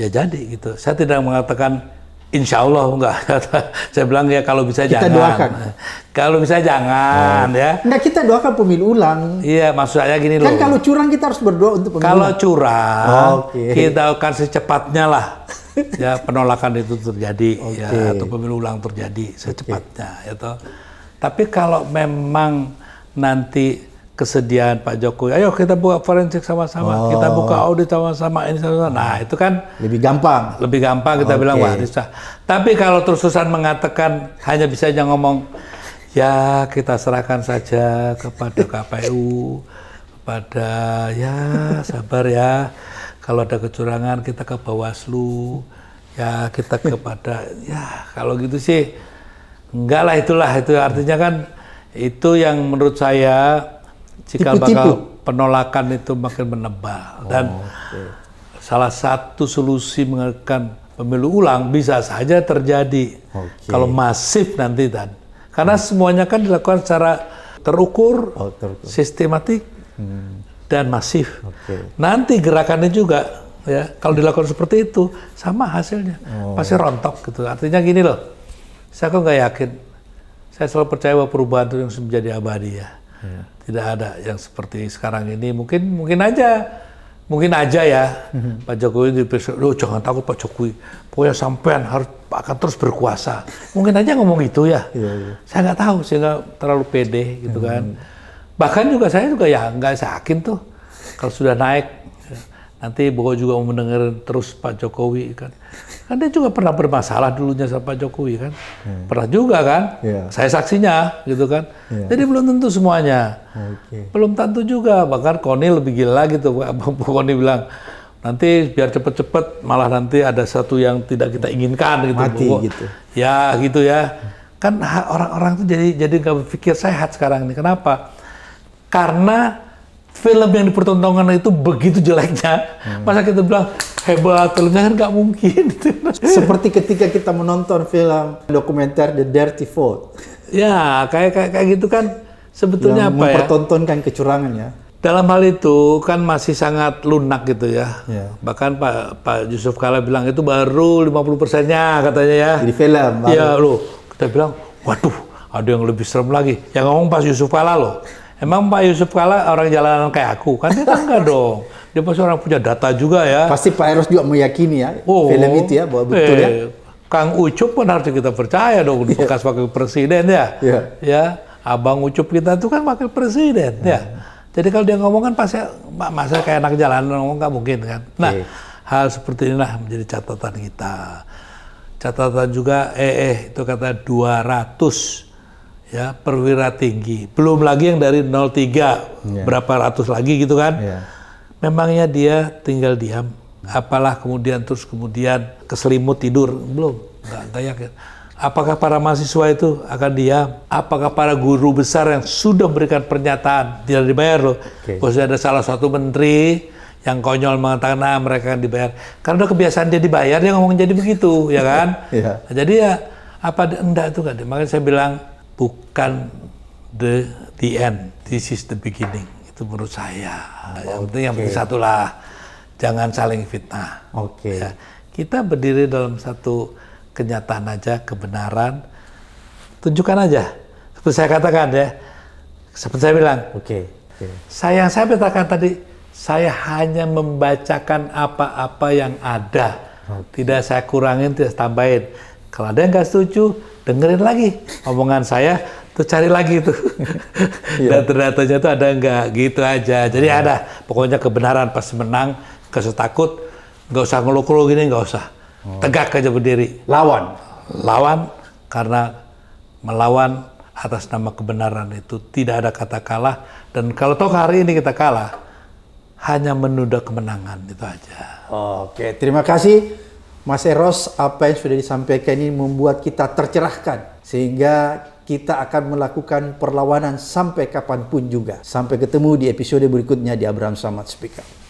Speaker 1: ya jadi gitu saya tidak mengatakan insya Allah enggak saya bilang ya kalau bisa kita jangan doakan. kalau bisa jangan nah. ya
Speaker 2: enggak kita doakan pemilu ulang
Speaker 1: iya maksud saya gini kan loh kan kalau
Speaker 2: curang kita harus berdoa untuk pemilu kalau
Speaker 1: curang okay. kita akan secepatnya lah ya penolakan itu terjadi okay. ya atau pemilu ulang terjadi secepatnya okay. ya tapi kalau memang nanti kesediaan Pak Jokowi. Ayo kita buka forensik sama-sama, oh. kita buka audit sama-sama ini sama-sama. Hmm. Nah, itu kan lebih gampang. Lebih gampang kita okay. bilang wah bisa. Tapi kalau terus-terusan mengatakan hanya bisa aja ngomong ya kita serahkan saja kepada KPU kepada ya sabar ya kalau ada kecurangan kita ke Bawaslu ya kita kepada ya kalau gitu sih enggak lah itulah itu artinya kan itu yang menurut saya cikal bakal penolakan itu makin menebal oh, dan okay. salah satu solusi mengadakan pemilu ulang bisa saja terjadi okay. kalau masif nanti dan karena hmm. semuanya kan dilakukan secara terukur, oh, terukur. sistematik hmm. dan masif. Okay. Nanti gerakannya juga ya kalau dilakukan seperti itu sama hasilnya oh. pasti rontok gitu. Artinya gini loh, saya kok nggak yakin. Saya selalu percaya bahwa perubahan itu yang menjadi abadi ya. Yeah tidak ada yang seperti sekarang ini mungkin mungkin aja mungkin aja ya mm-hmm. Pak Jokowi di presiden jangan takut Pak Jokowi pokoknya sampean harus akan terus berkuasa mungkin aja ngomong itu ya yeah, yeah. saya nggak tahu saya nggak terlalu pede gitu mm-hmm. kan mhm. bahkan juga saya juga ya nggak yakin tuh kalau sudah naik Nanti Bowo juga mau mendengar terus Pak Jokowi kan. Kan dia juga pernah bermasalah dulunya sama Pak Jokowi kan. Hmm. Pernah juga kan. Yeah. Saya saksinya gitu kan. Yeah. Jadi belum tentu semuanya. Okay. Belum tentu juga. Bahkan Koni lebih gila gitu. Bang Koni bilang, nanti biar cepet-cepet malah nanti ada satu yang tidak kita inginkan gitu. Mati Bowo. gitu. Ya gitu ya. Kan orang-orang tuh jadi jadi nggak berpikir sehat sekarang ini. Kenapa? Karena film yang dipertontonkan itu begitu jeleknya, hmm. masa kita bilang hebat filmnya kan nggak mungkin.
Speaker 2: Seperti ketika kita menonton film dokumenter The Dirty Vote.
Speaker 1: Ya, kayak kayak, kayak gitu kan
Speaker 2: sebetulnya yang apa ya? mempertontonkan kecurangan ya. Dalam hal itu kan masih sangat
Speaker 1: lunak gitu ya. ya. Bahkan Pak Pak Yusuf Kala bilang itu baru 50 persennya katanya ya. di film. Iya loh. Kita bilang, waduh ada yang lebih serem lagi. Yang ngomong pas Yusuf Kala loh. Emang Pak Yusuf Kala orang jalanan kayak aku? Kan dia enggak dong. Dia pasti orang punya data juga ya. Pasti
Speaker 2: Pak Eros juga meyakini ya oh, film itu ya bahwa betul ya. eh, ya.
Speaker 1: Kang Ucup pun harus kita percaya dong yeah. bekas wakil presiden ya.
Speaker 2: Yeah. Ya,
Speaker 1: Abang Ucup kita itu kan wakil presiden yeah. ya. Iya. Jadi kalau dia ngomong kan pasti masa kayak anak jalanan ngomong nggak mungkin kan. Nah, yeah. hal seperti inilah menjadi catatan kita. Catatan juga eh, eh itu kata 200 ya perwira tinggi. Belum lagi yang dari 03 yeah. berapa ratus lagi gitu kan. Yeah. Memangnya dia tinggal diam. Apalah kemudian terus kemudian keselimut tidur belum nggak yakin. Ya. Apakah para mahasiswa itu akan diam? Apakah para guru besar yang sudah memberikan pernyataan tidak dibayar loh? Okay. Khususnya ada salah satu menteri yang konyol mengatakan nah mereka akan dibayar. Karena kebiasaan dia dibayar dia ngomong jadi begitu ya kan. yeah. Iya. jadi ya apa enggak itu kan? Makanya saya bilang bukan the the end, this is the beginning. Itu menurut saya. Okay. Yang penting yang penting satu lah, jangan saling fitnah. Oke. Okay. Ya, kita berdiri dalam satu kenyataan aja, kebenaran. Tunjukkan aja. Seperti saya katakan ya, seperti saya bilang. Oke. Okay. Okay. Saya yang saya katakan tadi, saya hanya membacakan apa-apa yang ada. Okay. Tidak saya kurangin, tidak tambahin. Kalau ada yang nggak setuju, dengerin lagi omongan saya tuh cari lagi tuh yeah. data-datanya tuh ada enggak gitu aja jadi iya. ada pokoknya kebenaran pas menang kesel takut nggak usah ngeluh-ngeluh gini nggak usah oh. tegak aja berdiri lawan lawan karena melawan atas nama kebenaran itu tidak ada kata kalah dan kalau toh hari ini kita kalah hanya menunda
Speaker 2: kemenangan itu aja. Oke, terima kasih Mas Eros, apa yang sudah disampaikan ini membuat kita tercerahkan sehingga kita akan melakukan perlawanan sampai kapanpun juga. Sampai ketemu di episode berikutnya di Abraham Samad Speaker.